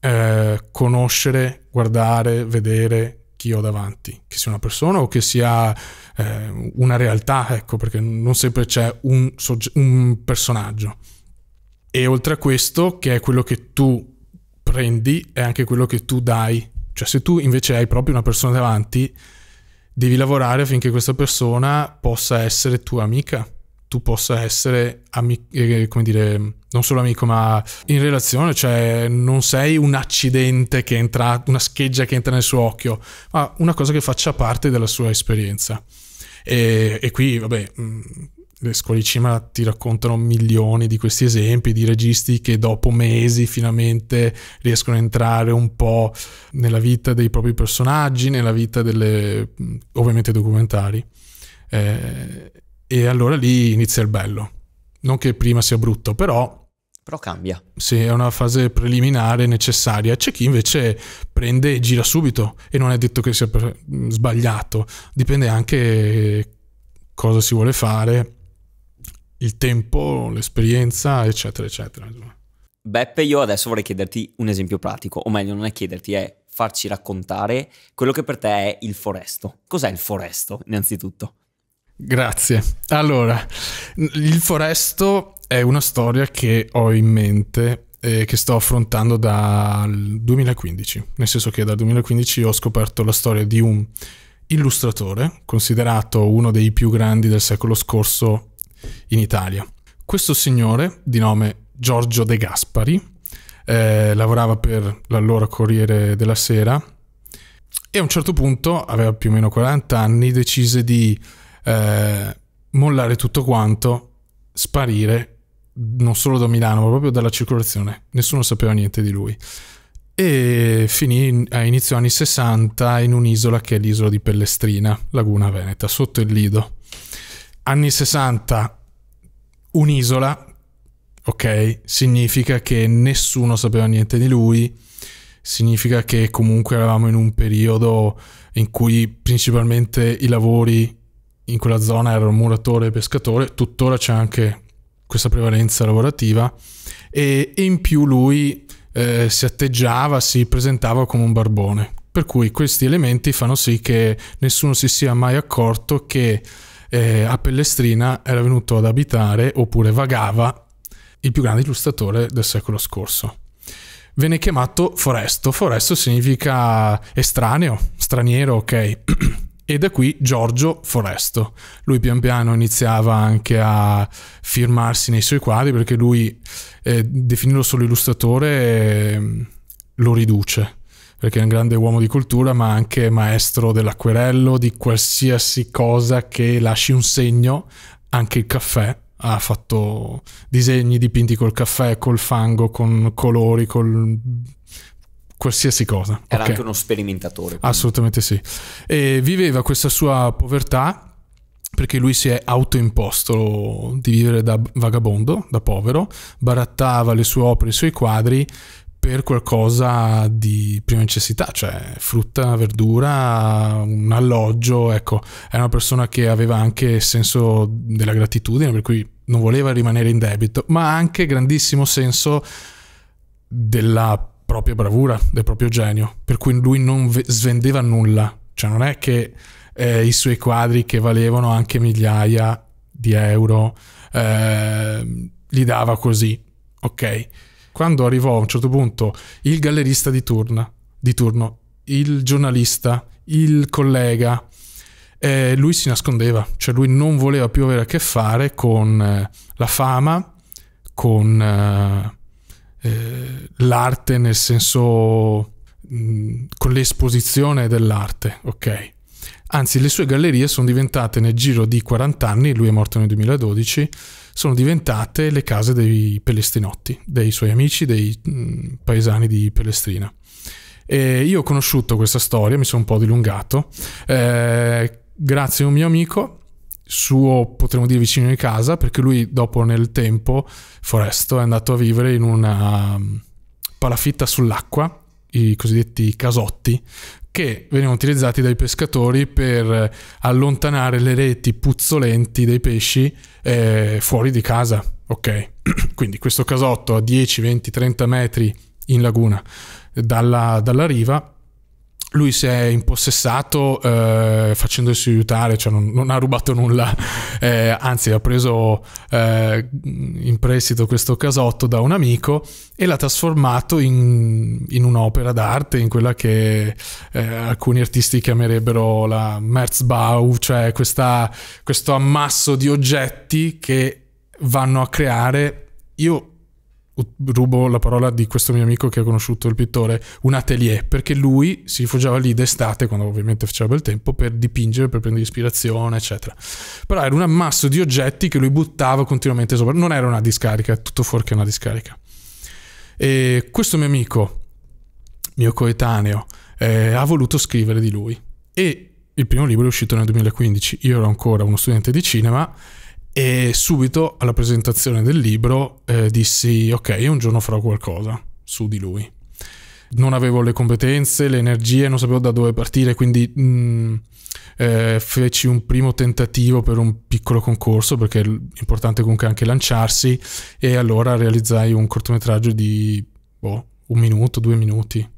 eh, conoscere, guardare, vedere, chi ho davanti, che sia una persona o che sia eh, una realtà, ecco, perché non sempre c'è un, un personaggio. E oltre a questo, che è quello che tu prendi, è anche quello che tu dai. Cioè se tu invece hai proprio una persona davanti, devi lavorare affinché questa persona possa essere tua amica, tu possa essere, ami- eh, come dire, non solo amico, ma in relazione, cioè non sei un accidente che entra, una scheggia che entra nel suo occhio, ma una cosa che faccia parte della sua esperienza. E, e qui, vabbè, mm, le scuole di cima ti raccontano milioni di questi esempi di registi che dopo mesi finalmente riescono a entrare un po' nella vita dei propri personaggi, nella vita delle, mm, ovviamente, documentari. Eh, e allora lì inizia il bello. Non che prima sia brutto, però però cambia. Sì, è una fase preliminare necessaria. C'è chi invece prende e gira subito e non è detto che sia mm, sbagliato, dipende anche cosa si vuole fare, il tempo, l'esperienza, eccetera, eccetera. Beppe, io adesso vorrei chiederti un esempio pratico, o meglio, non è chiederti, è farci raccontare quello che per te è il foresto. Cos'è il foresto, innanzitutto? Grazie. Allora, il foresto è una storia che ho in mente e eh, che sto affrontando dal 2015, nel senso che dal 2015 ho scoperto la storia di un illustratore considerato uno dei più grandi del secolo scorso in Italia. Questo signore, di nome Giorgio De Gaspari, eh, lavorava per l'allora Corriere della Sera e a un certo punto, aveva più o meno 40 anni, decise di eh, mollare tutto quanto, sparire non solo da Milano, ma proprio dalla circolazione. Nessuno sapeva niente di lui. E finì a inizio anni 60 in un'isola che è l'isola di Pellestrina, Laguna Veneta, sotto il Lido. Anni 60, un'isola, ok, significa che nessuno sapeva niente di lui, significa che comunque eravamo in un periodo in cui principalmente i lavori in quella zona erano muratore e pescatore, tuttora c'è anche questa prevalenza lavorativa e, e in più lui eh, si atteggiava, si presentava come un barbone. Per cui questi elementi fanno sì che nessuno si sia mai accorto che eh, a Pellestrina era venuto ad abitare oppure vagava il più grande illustratore del secolo scorso. Venne chiamato Foresto. Foresto significa estraneo, straniero, ok. E da qui Giorgio Foresto. Lui pian piano iniziava anche a firmarsi nei suoi quadri perché lui, eh, definirlo solo illustratore, eh, lo riduce perché è un grande uomo di cultura, ma anche maestro dell'acquerello, di qualsiasi cosa che lasci un segno, anche il caffè. Ha fatto disegni dipinti col caffè, col fango, con colori, col qualsiasi cosa. Era okay. anche uno sperimentatore. Quindi. Assolutamente sì. E viveva questa sua povertà perché lui si è autoimposto di vivere da vagabondo, da povero, barattava le sue opere, i suoi quadri per qualcosa di prima necessità, cioè frutta, verdura, un alloggio, ecco, era una persona che aveva anche senso della gratitudine, per cui non voleva rimanere in debito, ma anche grandissimo senso della propria bravura, del proprio genio, per cui lui non svendeva nulla, cioè non è che eh, i suoi quadri che valevano anche migliaia di euro eh, li dava così, ok? Quando arrivò a un certo punto il gallerista di, turna, di turno, il giornalista, il collega, eh, lui si nascondeva, cioè lui non voleva più avere a che fare con eh, la fama, con eh, eh, l'arte nel senso mh, con l'esposizione dell'arte, ok? Anzi, le sue gallerie sono diventate nel giro di 40 anni, lui è morto nel 2012, sono diventate le case dei pelestinotti, dei suoi amici, dei mh, paesani di Pelestrina. E io ho conosciuto questa storia, mi sono un po' dilungato, eh, grazie a un mio amico suo, potremmo dire, vicino di casa, perché lui dopo nel tempo, Foresto, è andato a vivere in una mm, palafitta sull'acqua, i cosiddetti casotti, che venivano utilizzati dai pescatori per allontanare le reti puzzolenti dei pesci eh, fuori di casa. Ok, quindi questo casotto a 10, 20, 30 metri in laguna dalla, dalla riva lui si è impossessato eh, facendosi aiutare, cioè non, non ha rubato nulla, eh, anzi ha preso eh, in prestito questo casotto da un amico e l'ha trasformato in, in un'opera d'arte, in quella che eh, alcuni artisti chiamerebbero la Merzbau, cioè questa, questo ammasso di oggetti che vanno a creare, io rubo la parola di questo mio amico che ha conosciuto il pittore, un atelier, perché lui si rifugiava lì d'estate, quando ovviamente faceva bel tempo, per dipingere, per prendere ispirazione, eccetera. Però era un ammasso di oggetti che lui buttava continuamente sopra, non era una discarica, tutto fuori che una discarica. E questo mio amico, mio coetaneo, eh, ha voluto scrivere di lui e il primo libro è uscito nel 2015, io ero ancora uno studente di cinema e subito alla presentazione del libro eh, dissi ok, un giorno farò qualcosa su di lui. Non avevo le competenze, le energie, non sapevo da dove partire, quindi mh, mm, eh, feci un primo tentativo per un piccolo concorso perché è importante comunque anche lanciarsi e allora realizzai un cortometraggio di boh, un minuto, due minuti,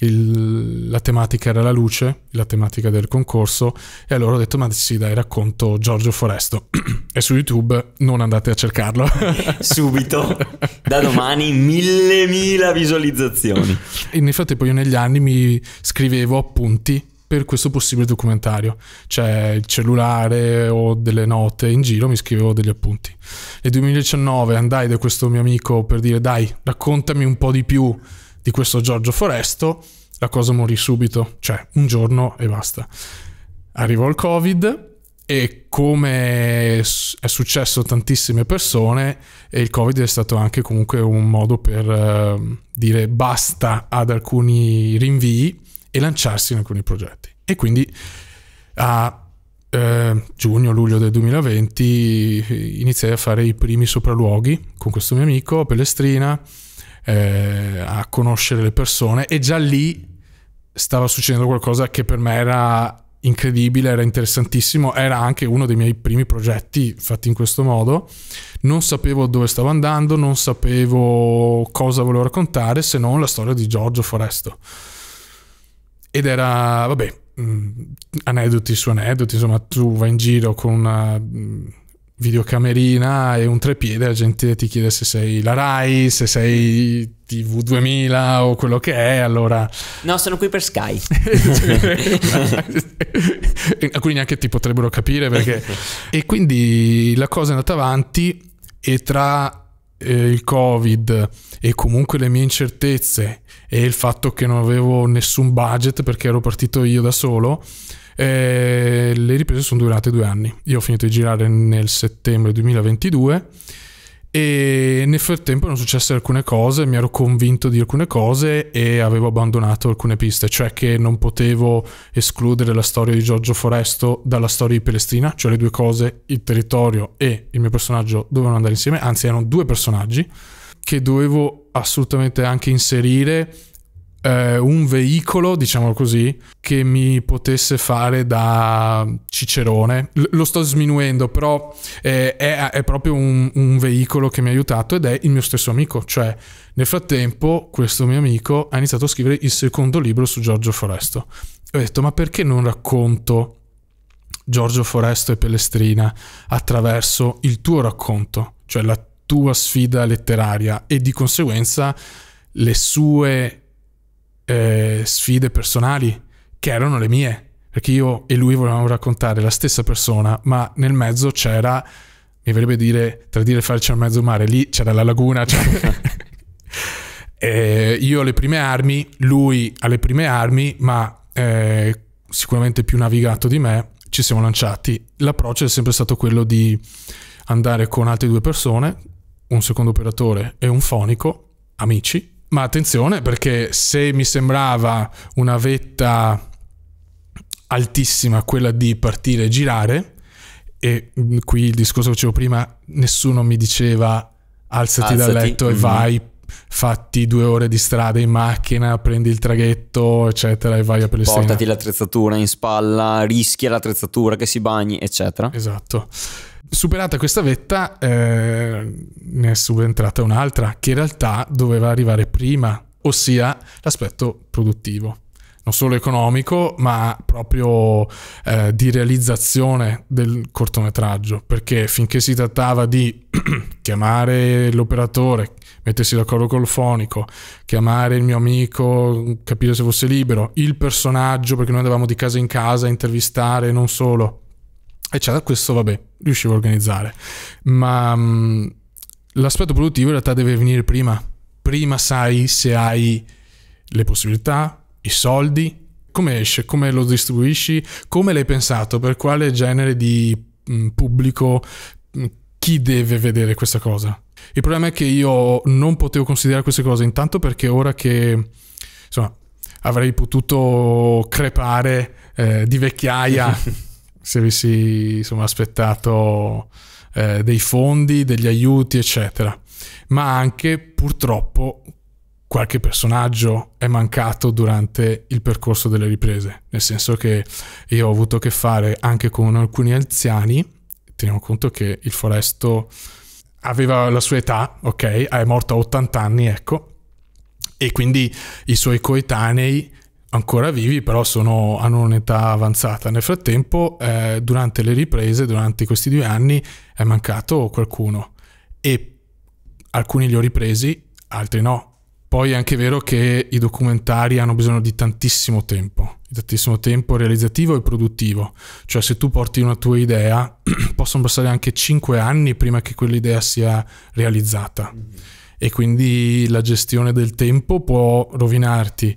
il, la tematica era la luce, la tematica del concorso, e allora ho detto ma sì dai racconto Giorgio Foresto. e su YouTube non andate a cercarlo. Subito, da domani mille mila visualizzazioni. E nel frattempo io negli anni mi scrivevo appunti per questo possibile documentario. Cioè il cellulare o delle note in giro, mi scrivevo degli appunti. Nel 2019 andai da questo mio amico per dire dai, raccontami un po' di più di questo Giorgio Foresto, la cosa morì subito, cioè un giorno e basta. Arrivò il Covid e come è successo a tantissime persone, e il Covid è stato anche comunque un modo per eh, dire basta ad alcuni rinvii e lanciarsi in alcuni progetti. E quindi a eh, giugno-luglio del 2020 iniziai a fare i primi sopralluoghi con questo mio amico, Pellestrina eh, a conoscere le persone e già lì stava succedendo qualcosa che per me era incredibile, era interessantissimo, era anche uno dei miei primi progetti fatti in questo modo. Non sapevo dove stavo andando, non sapevo cosa volevo raccontare se non la storia di Giorgio Foresto. Ed era, vabbè, mm, aneddoti su aneddoti, insomma, tu vai in giro con una mm, videocamerina e un trepiede, la gente ti chiede se sei la Rai, se sei TV2000 o quello che è, allora... No, sono qui per Sky. Alcuni neanche ti potrebbero capire perché... e quindi la cosa è andata avanti e tra eh, il Covid e comunque le mie incertezze e il fatto che non avevo nessun budget perché ero partito io da solo eh, le riprese sono durate due anni. Io ho finito di girare nel settembre 2022 e nel frattempo erano successe alcune cose, mi ero convinto di alcune cose e avevo abbandonato alcune piste, cioè che non potevo escludere la storia di Giorgio Foresto dalla storia di Pelestrina, cioè le due cose, il territorio e il mio personaggio dovevano andare insieme, anzi erano due personaggi che dovevo assolutamente anche inserire eh, un veicolo, diciamo così, che mi potesse fare da cicerone. L- lo sto sminuendo, però eh, è, è, proprio un, un, veicolo che mi ha aiutato ed è il mio stesso amico. Cioè, nel frattempo, questo mio amico ha iniziato a scrivere il secondo libro su Giorgio Foresto. E ho detto, ma perché non racconto Giorgio Foresto e Pellestrina attraverso il tuo racconto, cioè la tua sfida letteraria e di conseguenza le sue eh, sfide personali che erano le mie, perché io e lui volevamo raccontare la stessa persona, ma nel mezzo c'era, mi verrebbe dire, tra dire e fare mezzo mare, lì c'era la laguna. Cioè eh, io alle prime armi, lui alle prime armi, ma eh, sicuramente più navigato di me, ci siamo lanciati. L'approccio è sempre stato quello di andare con altre due persone, un secondo operatore e un fonico, amici, ma attenzione perché se mi sembrava una vetta altissima quella di partire e girare, e mm, qui il discorso che facevo prima, nessuno mi diceva alzati, alzati. dal letto e mm-hmm. vai, fatti due ore di strada in macchina, prendi il traghetto, eccetera, e vai a Palestina. Portati l'attrezzatura in spalla, rischia l'attrezzatura che si bagni, eccetera. Esatto. Superata questa vetta, eh, ne è subentrata un'altra che in realtà doveva arrivare prima, ossia l'aspetto produttivo, non solo economico, ma proprio eh, di realizzazione del cortometraggio, perché finché si trattava di chiamare l'operatore, mettersi d'accordo col fonico, chiamare il mio amico, capire se fosse libero, il personaggio, perché noi andavamo di casa in casa a intervistare, non solo e eccetera, questo vabbè, riuscivo a organizzare. Ma mh, l'aspetto produttivo in realtà deve venire prima. Prima sai se hai le possibilità, i soldi, come esce, come lo distribuisci, come l'hai pensato, per quale genere di mh, pubblico, mh, chi deve vedere questa cosa. Il problema è che io non potevo considerare queste cose, intanto perché ora che insomma, avrei potuto crepare eh, di vecchiaia se avessi insomma, aspettato eh, dei fondi, degli aiuti, eccetera. Ma anche purtroppo qualche personaggio è mancato durante il percorso delle riprese, nel senso che io ho avuto a che fare anche con alcuni anziani, teniamo conto che il foresto aveva la sua età, ok, è morto a 80 anni, ecco, e quindi i suoi coetanei ancora vivi, però sono, hanno un'età avanzata. Nel frattempo, eh, durante le riprese, durante questi due anni, è mancato qualcuno e alcuni li ho ripresi, altri no. Poi è anche vero che i documentari hanno bisogno di tantissimo tempo, di tantissimo tempo realizzativo e produttivo. Cioè se tu porti una tua idea, possono passare anche 5 anni prima che quell'idea sia realizzata. Mm-hmm e quindi la gestione del tempo può rovinarti,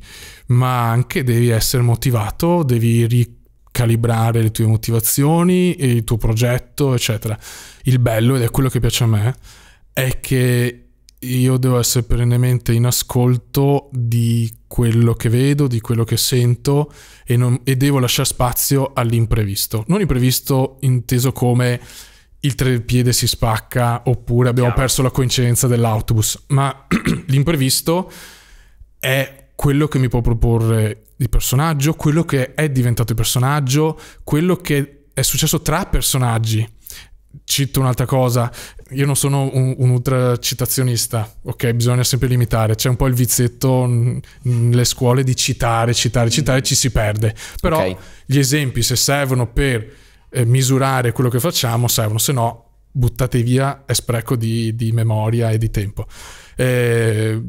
ma anche devi essere motivato, devi ricalibrare le tue motivazioni, il tuo progetto, eccetera. Il bello, ed è quello che piace a me, è che io devo essere perennemente in ascolto di quello che vedo, di quello che sento e, non, e devo lasciare spazio all'imprevisto. Non imprevisto inteso come il treppiede si spacca oppure abbiamo Chiaro. perso la coincidenza dell'autobus, ma l'imprevisto è quello che mi può proporre il personaggio, quello che è diventato il personaggio, quello che è successo tra personaggi. Cito un'altra cosa, io non sono un, un ultra citazionista, ok? Bisogna sempre limitare, c'è un po' il vizietto nelle scuole di citare, citare, citare, mm. ci si perde. Però okay. gli esempi, se servono per eh, misurare quello che facciamo servono, se no buttate via è spreco di, di memoria e di tempo. Eh,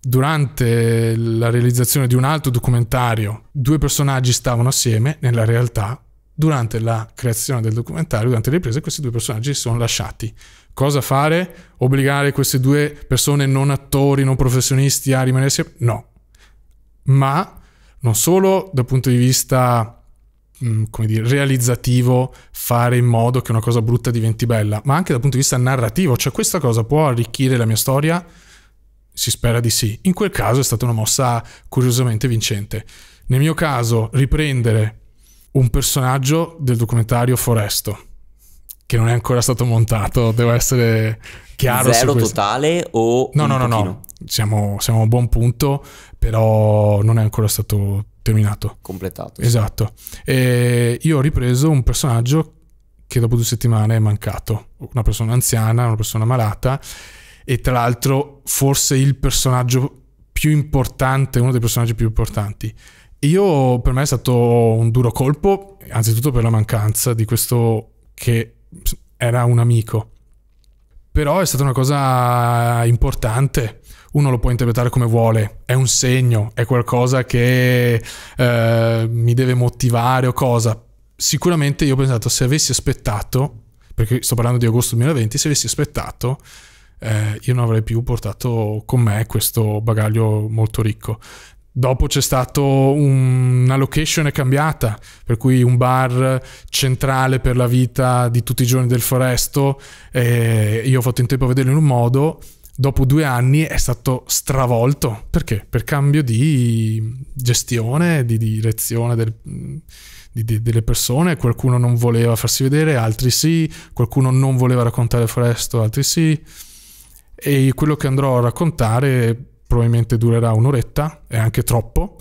durante la realizzazione di un altro documentario, due personaggi stavano assieme nella realtà. Durante la creazione del documentario, durante le riprese, questi due personaggi si sono lasciati. Cosa fare? Obbligare queste due persone non attori, non professionisti a rimanere assieme? No. Ma non solo dal punto di vista Mm, come dire, realizzativo fare in modo che una cosa brutta diventi bella, ma anche dal punto di vista narrativo, cioè questa cosa può arricchire la mia storia? Si spera di sì. In quel caso è stata una mossa curiosamente vincente. Nel mio caso, riprendere un personaggio del documentario Foresto, che non è ancora stato montato, devo essere chiaro. Zero totale o... No, no, no, no, siamo, siamo a un buon punto, però non è ancora stato terminato. Completato. Sì. Esatto. E io ho ripreso un personaggio che dopo due settimane è mancato, una persona anziana, una persona malata e tra l'altro forse il personaggio più importante, uno dei personaggi più importanti. Io per me è stato un duro colpo, anzitutto per la mancanza di questo che era un amico. Però è stata una cosa importante uno lo può interpretare come vuole, è un segno, è qualcosa che eh, mi deve motivare o cosa. Sicuramente io ho pensato, se avessi aspettato, perché sto parlando di agosto 2020, se avessi aspettato, eh, io non avrei più portato con me questo bagaglio molto ricco. Dopo c'è stata un, una location cambiata, per cui un bar centrale per la vita di tutti i giorni del Foresto, eh, io ho fatto in tempo a vederlo in un modo, dopo due anni è stato stravolto. Perché? Per cambio di gestione, di direzione del, di, di, delle persone. Qualcuno non voleva farsi vedere, altri sì. Qualcuno non voleva raccontare Foresto, altri sì. E quello che andrò a raccontare probabilmente durerà un'oretta, è anche troppo.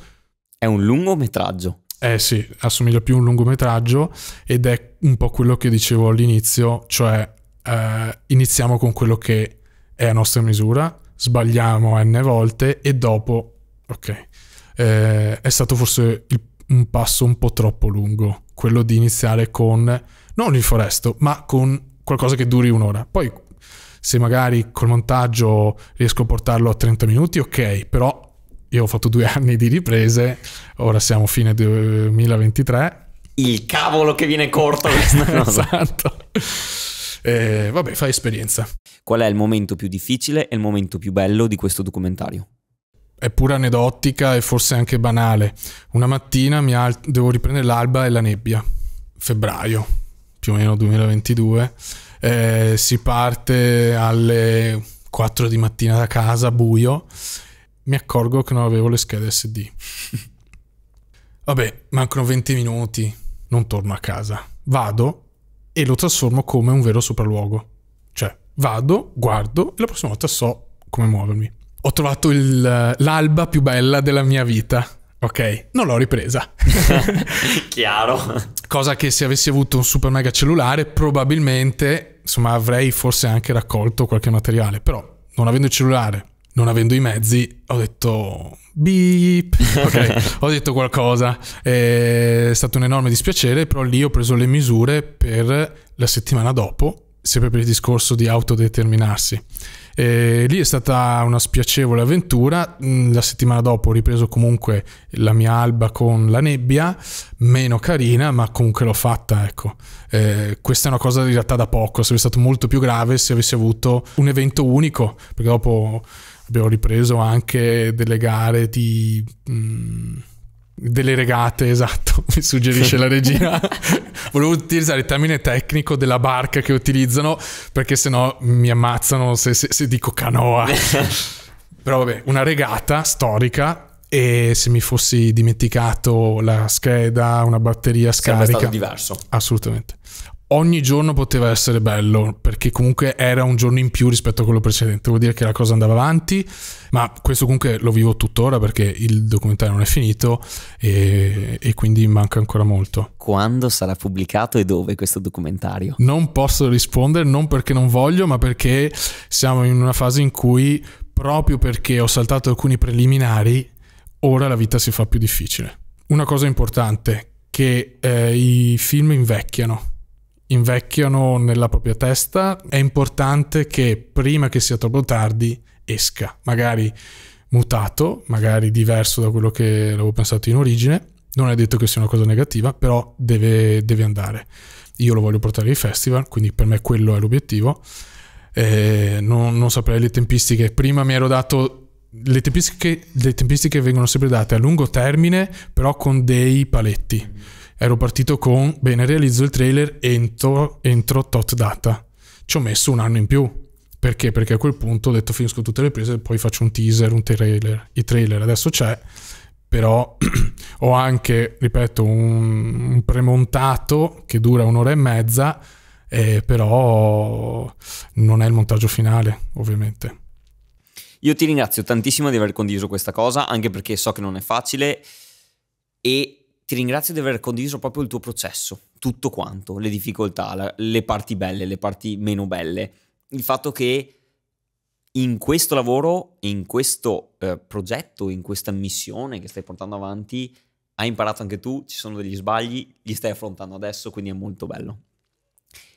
È un lungometraggio. Eh sì, assomiglia più a un lungometraggio ed è un po' quello che dicevo all'inizio, cioè eh, iniziamo con quello che è a nostra misura, sbagliamo n volte e dopo, ok, eh, è stato forse il, un passo un po' troppo lungo, quello di iniziare con, non il foresto, ma con qualcosa che duri un'ora. Poi se magari col montaggio riesco a portarlo a 30 minuti, ok, però io ho fatto due anni di riprese, ora siamo fine 2023. Il cavolo che viene corto questa cosa. esatto. Eh, vabbè, fai esperienza. Qual è il momento più difficile e il momento più bello di questo documentario? È pura aneddotica e forse anche banale. Una mattina mi al- devo riprendere l'alba e la nebbia. Febbraio, più o meno 2022. Eh, si parte alle 4 di mattina da casa, buio. Mi accorgo che non avevo le schede SD. Vabbè, mancano 20 minuti, non torno a casa. Vado, e lo trasformo come un vero sopralluogo. Cioè, vado, guardo e la prossima volta so come muovermi. Ho trovato il, l'alba più bella della mia vita. Ok, non l'ho ripresa. Chiaro. Cosa che se avessi avuto un super mega cellulare probabilmente, insomma, avrei forse anche raccolto qualche materiale, però non avendo il cellulare, non avendo i mezzi, ho detto beep, ok, ho detto qualcosa. È stato un enorme dispiacere, però lì ho preso le misure per la settimana dopo, sempre per il discorso di autodeterminarsi. E lì è stata una spiacevole avventura. Mm, la settimana dopo ho ripreso comunque la mia alba con la nebbia, meno carina, ma comunque l'ho fatta. Ecco. Eh, questa è una cosa in realtà da poco. Sarebbe stato molto più grave se avessi avuto un evento unico, perché dopo abbiamo ripreso anche delle gare di... Mh, mm, delle regate, esatto, mi suggerisce la regina. Volevo utilizzare il termine tecnico della barca che utilizzano perché sennò mi ammazzano se, se, se dico canoa. Però vabbè, una regata storica e se mi fossi dimenticato la scheda, una batteria scarica... Sarebbe stato diverso. Assolutamente ogni giorno poteva essere bello perché comunque era un giorno in più rispetto a quello precedente vuol dire che la cosa andava avanti ma questo comunque lo vivo tuttora perché il documentario non è finito e, e quindi manca ancora molto quando sarà pubblicato e dove questo documentario? non posso rispondere non perché non voglio ma perché siamo in una fase in cui proprio perché ho saltato alcuni preliminari ora la vita si fa più difficile una cosa importante che eh, i film invecchiano invecchiano nella propria testa, è importante che prima che sia troppo tardi esca, magari mutato, magari diverso da quello che avevo pensato in origine. Non è detto che sia una cosa negativa, però deve, deve andare. Io lo voglio portare ai festival, quindi per me quello è l'obiettivo. Eh, non, non saprei le tempistiche. Prima mi ero dato le tempistiche, le tempistiche vengono sempre date a lungo termine, però con dei paletti. Ero partito con, bene, realizzo il trailer entro, entro tot data. Ci ho messo un anno in più. Perché? Perché a quel punto ho detto finisco tutte le prese, e poi faccio un teaser, un trailer. I trailer adesso c'è, però ho anche, ripeto, un, un premontato che dura un'ora e mezza, eh, però non è il montaggio finale, ovviamente. Io ti ringrazio tantissimo di aver condiviso questa cosa, anche perché so che non è facile e ti ringrazio di aver condiviso proprio il tuo processo, tutto quanto, le difficoltà, le parti belle, le parti meno belle, il fatto che in questo lavoro, in questo eh, progetto, in questa missione che stai portando avanti, hai imparato anche tu, ci sono degli sbagli, li stai affrontando adesso, quindi è molto bello.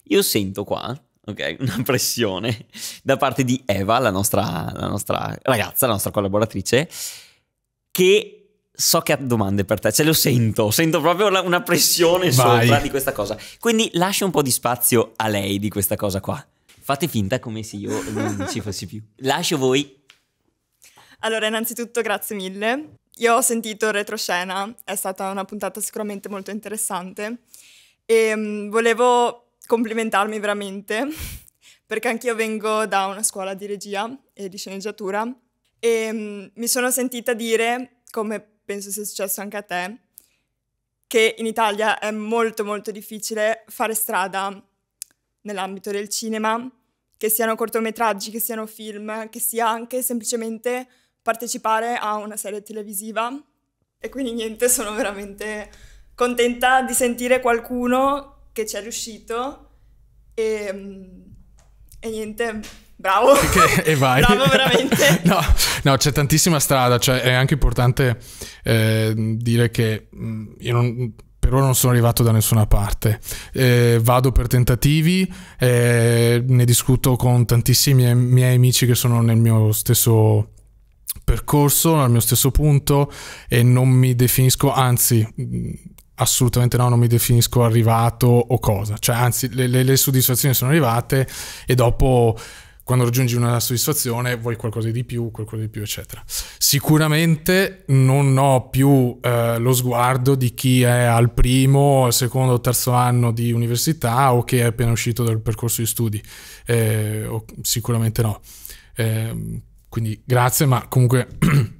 Io sento qua, ok, una pressione da parte di Eva, la nostra, la nostra ragazza, la nostra collaboratrice, che so che ha domande per te, ce lo sento, sento proprio una pressione Vai. sopra di questa cosa. Quindi lascia un po' di spazio a lei di questa cosa qua. Fate finta come se io non ci fossi più. Lascio voi. Allora, innanzitutto grazie mille. Io ho sentito retroscena, è stata una puntata sicuramente molto interessante e ehm, mh, volevo complimentarmi veramente perché anch'io vengo da una scuola di regia e di sceneggiatura e ehm, mh, mi sono sentita dire come penso sia successo anche a te, che in Italia è molto molto difficile fare strada nell'ambito del cinema, che siano cortometraggi, che siano film, che sia anche semplicemente partecipare a una serie televisiva. E quindi niente, sono veramente contenta di sentire qualcuno che ci è riuscito e, ehm, e niente, Bravo. Che, e vai. Bravo, veramente. no, no, c'è tantissima strada, cioè è anche importante eh, dire che io non, per ora non sono arrivato da nessuna parte. Eh, vado per tentativi, eh, ne discuto con tantissimi miei amici che sono nel mio stesso percorso, al mio stesso punto e non mi definisco, anzi assolutamente no, non mi definisco arrivato o cosa, cioè anzi le, le, le soddisfazioni sono arrivate e dopo quando raggiungi una soddisfazione vuoi qualcosa di più, qualcosa di più, eccetera. Sicuramente non ho più eh, lo sguardo di chi è al primo, secondo o terzo anno di università o che è appena uscito dal percorso di studi, eh, o, sicuramente no. Eh, quindi grazie, ma comunque...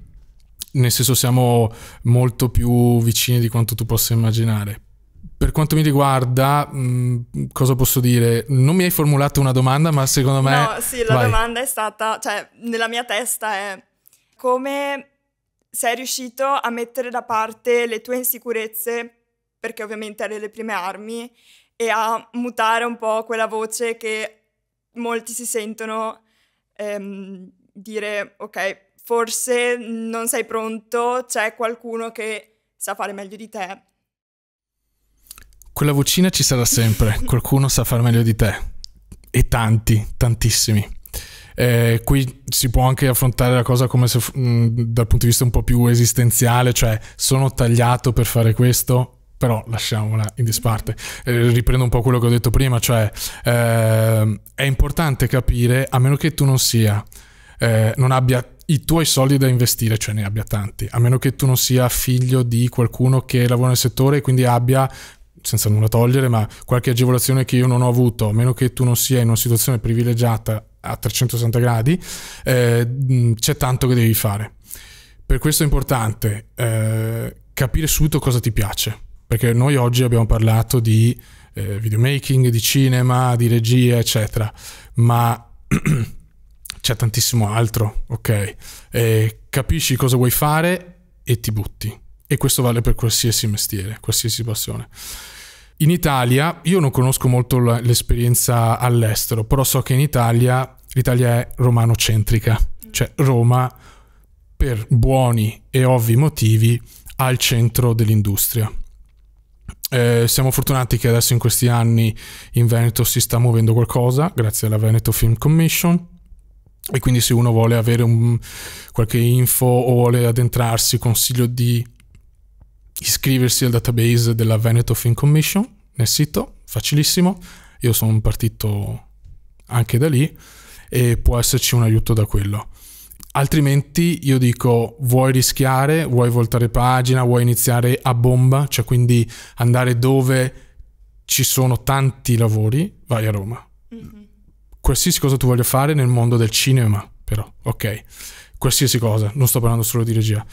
nel senso siamo molto più vicini di quanto tu possa immaginare per quanto mi riguarda, mh, mm, cosa posso dire? Non mi hai formulato una domanda, ma secondo me... No, sì, la Vai. domanda è stata, cioè, nella mia testa è come sei riuscito a mettere da parte le tue insicurezze, perché ovviamente eri le prime armi, e a mutare un po' quella voce che molti si sentono ehm, dire, ok, forse non sei pronto, c'è qualcuno che sa fare meglio di te quella vocina ci sarà sempre, qualcuno sa far meglio di te. E tanti, tantissimi. Eh, qui si può anche affrontare la cosa come se mh, mm, dal punto di vista un po' più esistenziale, cioè sono tagliato per fare questo, però lasciamola in disparte. Eh, riprendo un po' quello che ho detto prima, cioè eh, è importante capire, a meno che tu non sia, eh, non abbia i tuoi soldi da investire, cioè ne abbia tanti, a meno che tu non sia figlio di qualcuno che lavora nel settore e quindi abbia senza nulla togliere, ma qualche agevolazione che io non ho avuto, a meno che tu non sia in una situazione privilegiata a 360 gradi, eh, mm, c'è tanto che devi fare. Per questo è importante eh, capire subito cosa ti piace, perché noi oggi abbiamo parlato di eh, videomaking, di cinema, di regia, eccetera, ma c'è tantissimo altro, ok? E capisci cosa vuoi fare e ti butti. E questo vale per qualsiasi mestiere, qualsiasi passione. In Italia, io non conosco molto l'esperienza all'estero, però so che in Italia l'Italia è romanocentrica, cioè Roma per buoni e ovvi motivi al centro dell'industria. Eh, siamo fortunati che adesso in questi anni in Veneto si sta muovendo qualcosa grazie alla Veneto Film Commission e quindi se uno vuole avere un, qualche info o vuole addentrarsi, consiglio di iscriversi al database della Veneto Film Commission nel sito, facilissimo. Io sono partito anche da lì e può esserci un aiuto da quello. Altrimenti io dico vuoi rischiare, vuoi voltare pagina, vuoi iniziare a bomba, cioè quindi andare dove ci sono tanti lavori, vai a Roma. Mm-hmm. Qualsiasi cosa tu voglia fare nel mondo del cinema, però, ok? Qualsiasi cosa, non sto parlando solo di regia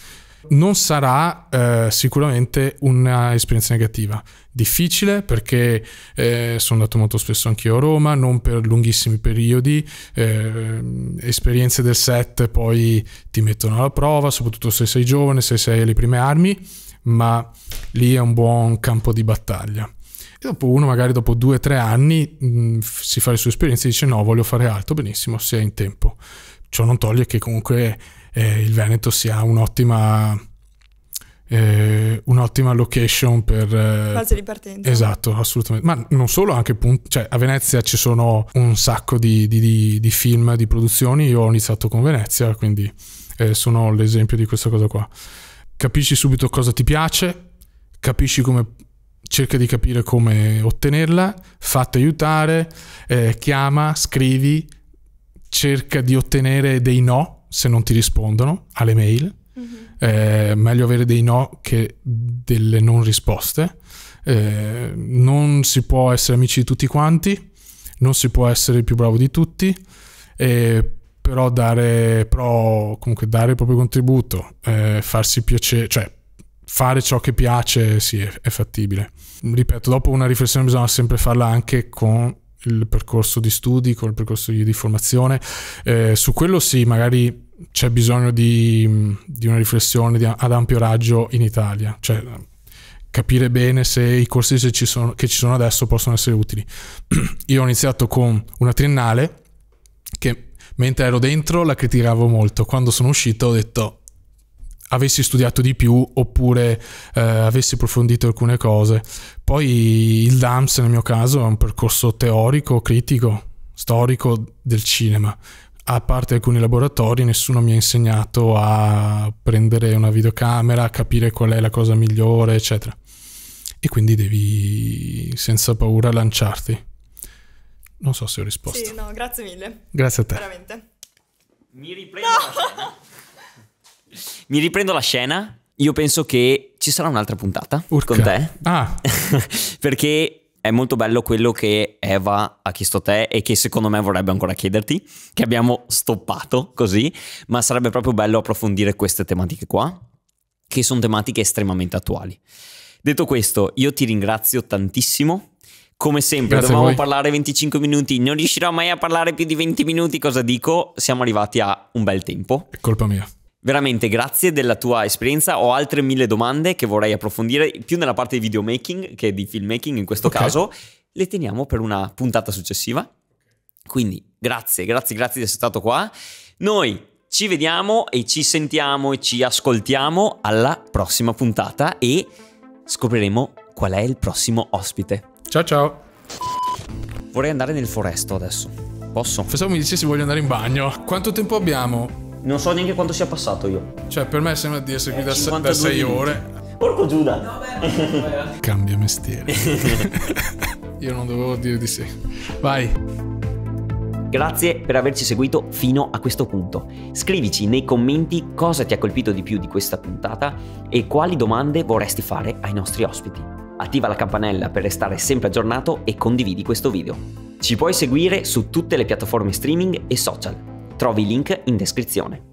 non sarà eh, sicuramente un'esperienza negativa. Difficile perché eh, sono andato molto spesso anch'io a Roma, non per lunghissimi periodi, eh, esperienze del set poi ti mettono alla prova, soprattutto se sei giovane, se sei alle prime armi, ma lì è un buon campo di battaglia. E dopo uno, magari dopo due o tre anni, mh, mm, si fa le sue esperienze e dice no, voglio fare altro, benissimo, sei in tempo. Ciò non toglie che comunque eh, il Veneto sia un'ottima, eh, un'ottima location per... Base eh, di partenza. Esatto, assolutamente. Ma non solo, anche punto, cioè, a Venezia ci sono un sacco di, di, di, di film, di produzioni, io ho iniziato con Venezia, quindi eh, sono l'esempio di questa cosa qua. Capisci subito cosa ti piace, capisci come cerca di capire come ottenerla, fatti aiutare, eh, chiama, scrivi, cerca di ottenere dei no se non ti rispondono alle mail. Mm-hmm. Eh, meglio avere dei no che delle non risposte. Eh, non si può essere amici di tutti quanti, non si può essere il più bravo di tutti, eh, però dare, però comunque dare il proprio contributo, eh, farsi piacere, cioè fare ciò che piace, sì, è, è fattibile. Ripeto, dopo una riflessione bisogna sempre farla anche con il percorso di studi, con il percorso di formazione. Eh, su quello sì, magari c'è bisogno di, di, una riflessione di, ad ampio raggio in Italia, cioè capire bene se i corsi se ci sono, che ci sono adesso possono essere utili. Io ho iniziato con una triennale che mentre ero dentro la criticavo molto, quando sono uscito ho detto avessi studiato di più oppure eh, avessi approfondito alcune cose. Poi il DAMS nel mio caso è un percorso teorico, critico, storico del cinema, a parte alcuni laboratori, nessuno mi ha insegnato a prendere una videocamera, a capire qual è la cosa migliore, eccetera. E quindi devi senza paura lanciarti. Non so se ho risposto. Sì, no, grazie mille. Grazie a te. Veramente. Mi riprendo no! la scena. Mi riprendo la scena. Io penso che ci sarà un'altra puntata Urca. con te. Ah. Perché è molto bello quello che Eva ha chiesto a te e che secondo me vorrebbe ancora chiederti, che abbiamo stoppato così, ma sarebbe proprio bello approfondire queste tematiche qua, che sono tematiche estremamente attuali. Detto questo, io ti ringrazio tantissimo come sempre, Grazie dovevamo parlare 25 minuti, non riuscirò mai a parlare più di 20 minuti, cosa dico? Siamo arrivati a un bel tempo. È colpa mia. Veramente grazie della tua esperienza, ho altre mille domande che vorrei approfondire più nella parte di videomaking che di filmmaking in questo okay. caso, le teniamo per una puntata successiva. Quindi grazie, grazie, grazie di essere stato qua. Noi ci vediamo e ci sentiamo e ci ascoltiamo alla prossima puntata e scopriremo qual è il prossimo ospite. Ciao ciao. Vorrei andare nel foresto adesso. Posso? Pensavo mi dice se voglio andare in bagno. Quanto tempo abbiamo? Non so neanche quanto sia passato io. Cioè, per me sembra di essere qui eh, da 6 ore. Porco Giuda! Cambia mestiere. io non dovevo dire di sì. Vai. Grazie per averci seguito fino a questo punto. Scrivici nei commenti cosa ti ha colpito di più di questa puntata e quali domande vorresti fare ai nostri ospiti. Attiva la campanella per restare sempre aggiornato e condividi questo video. Ci puoi seguire su tutte le piattaforme streaming e social. Trovi i link in descrizione.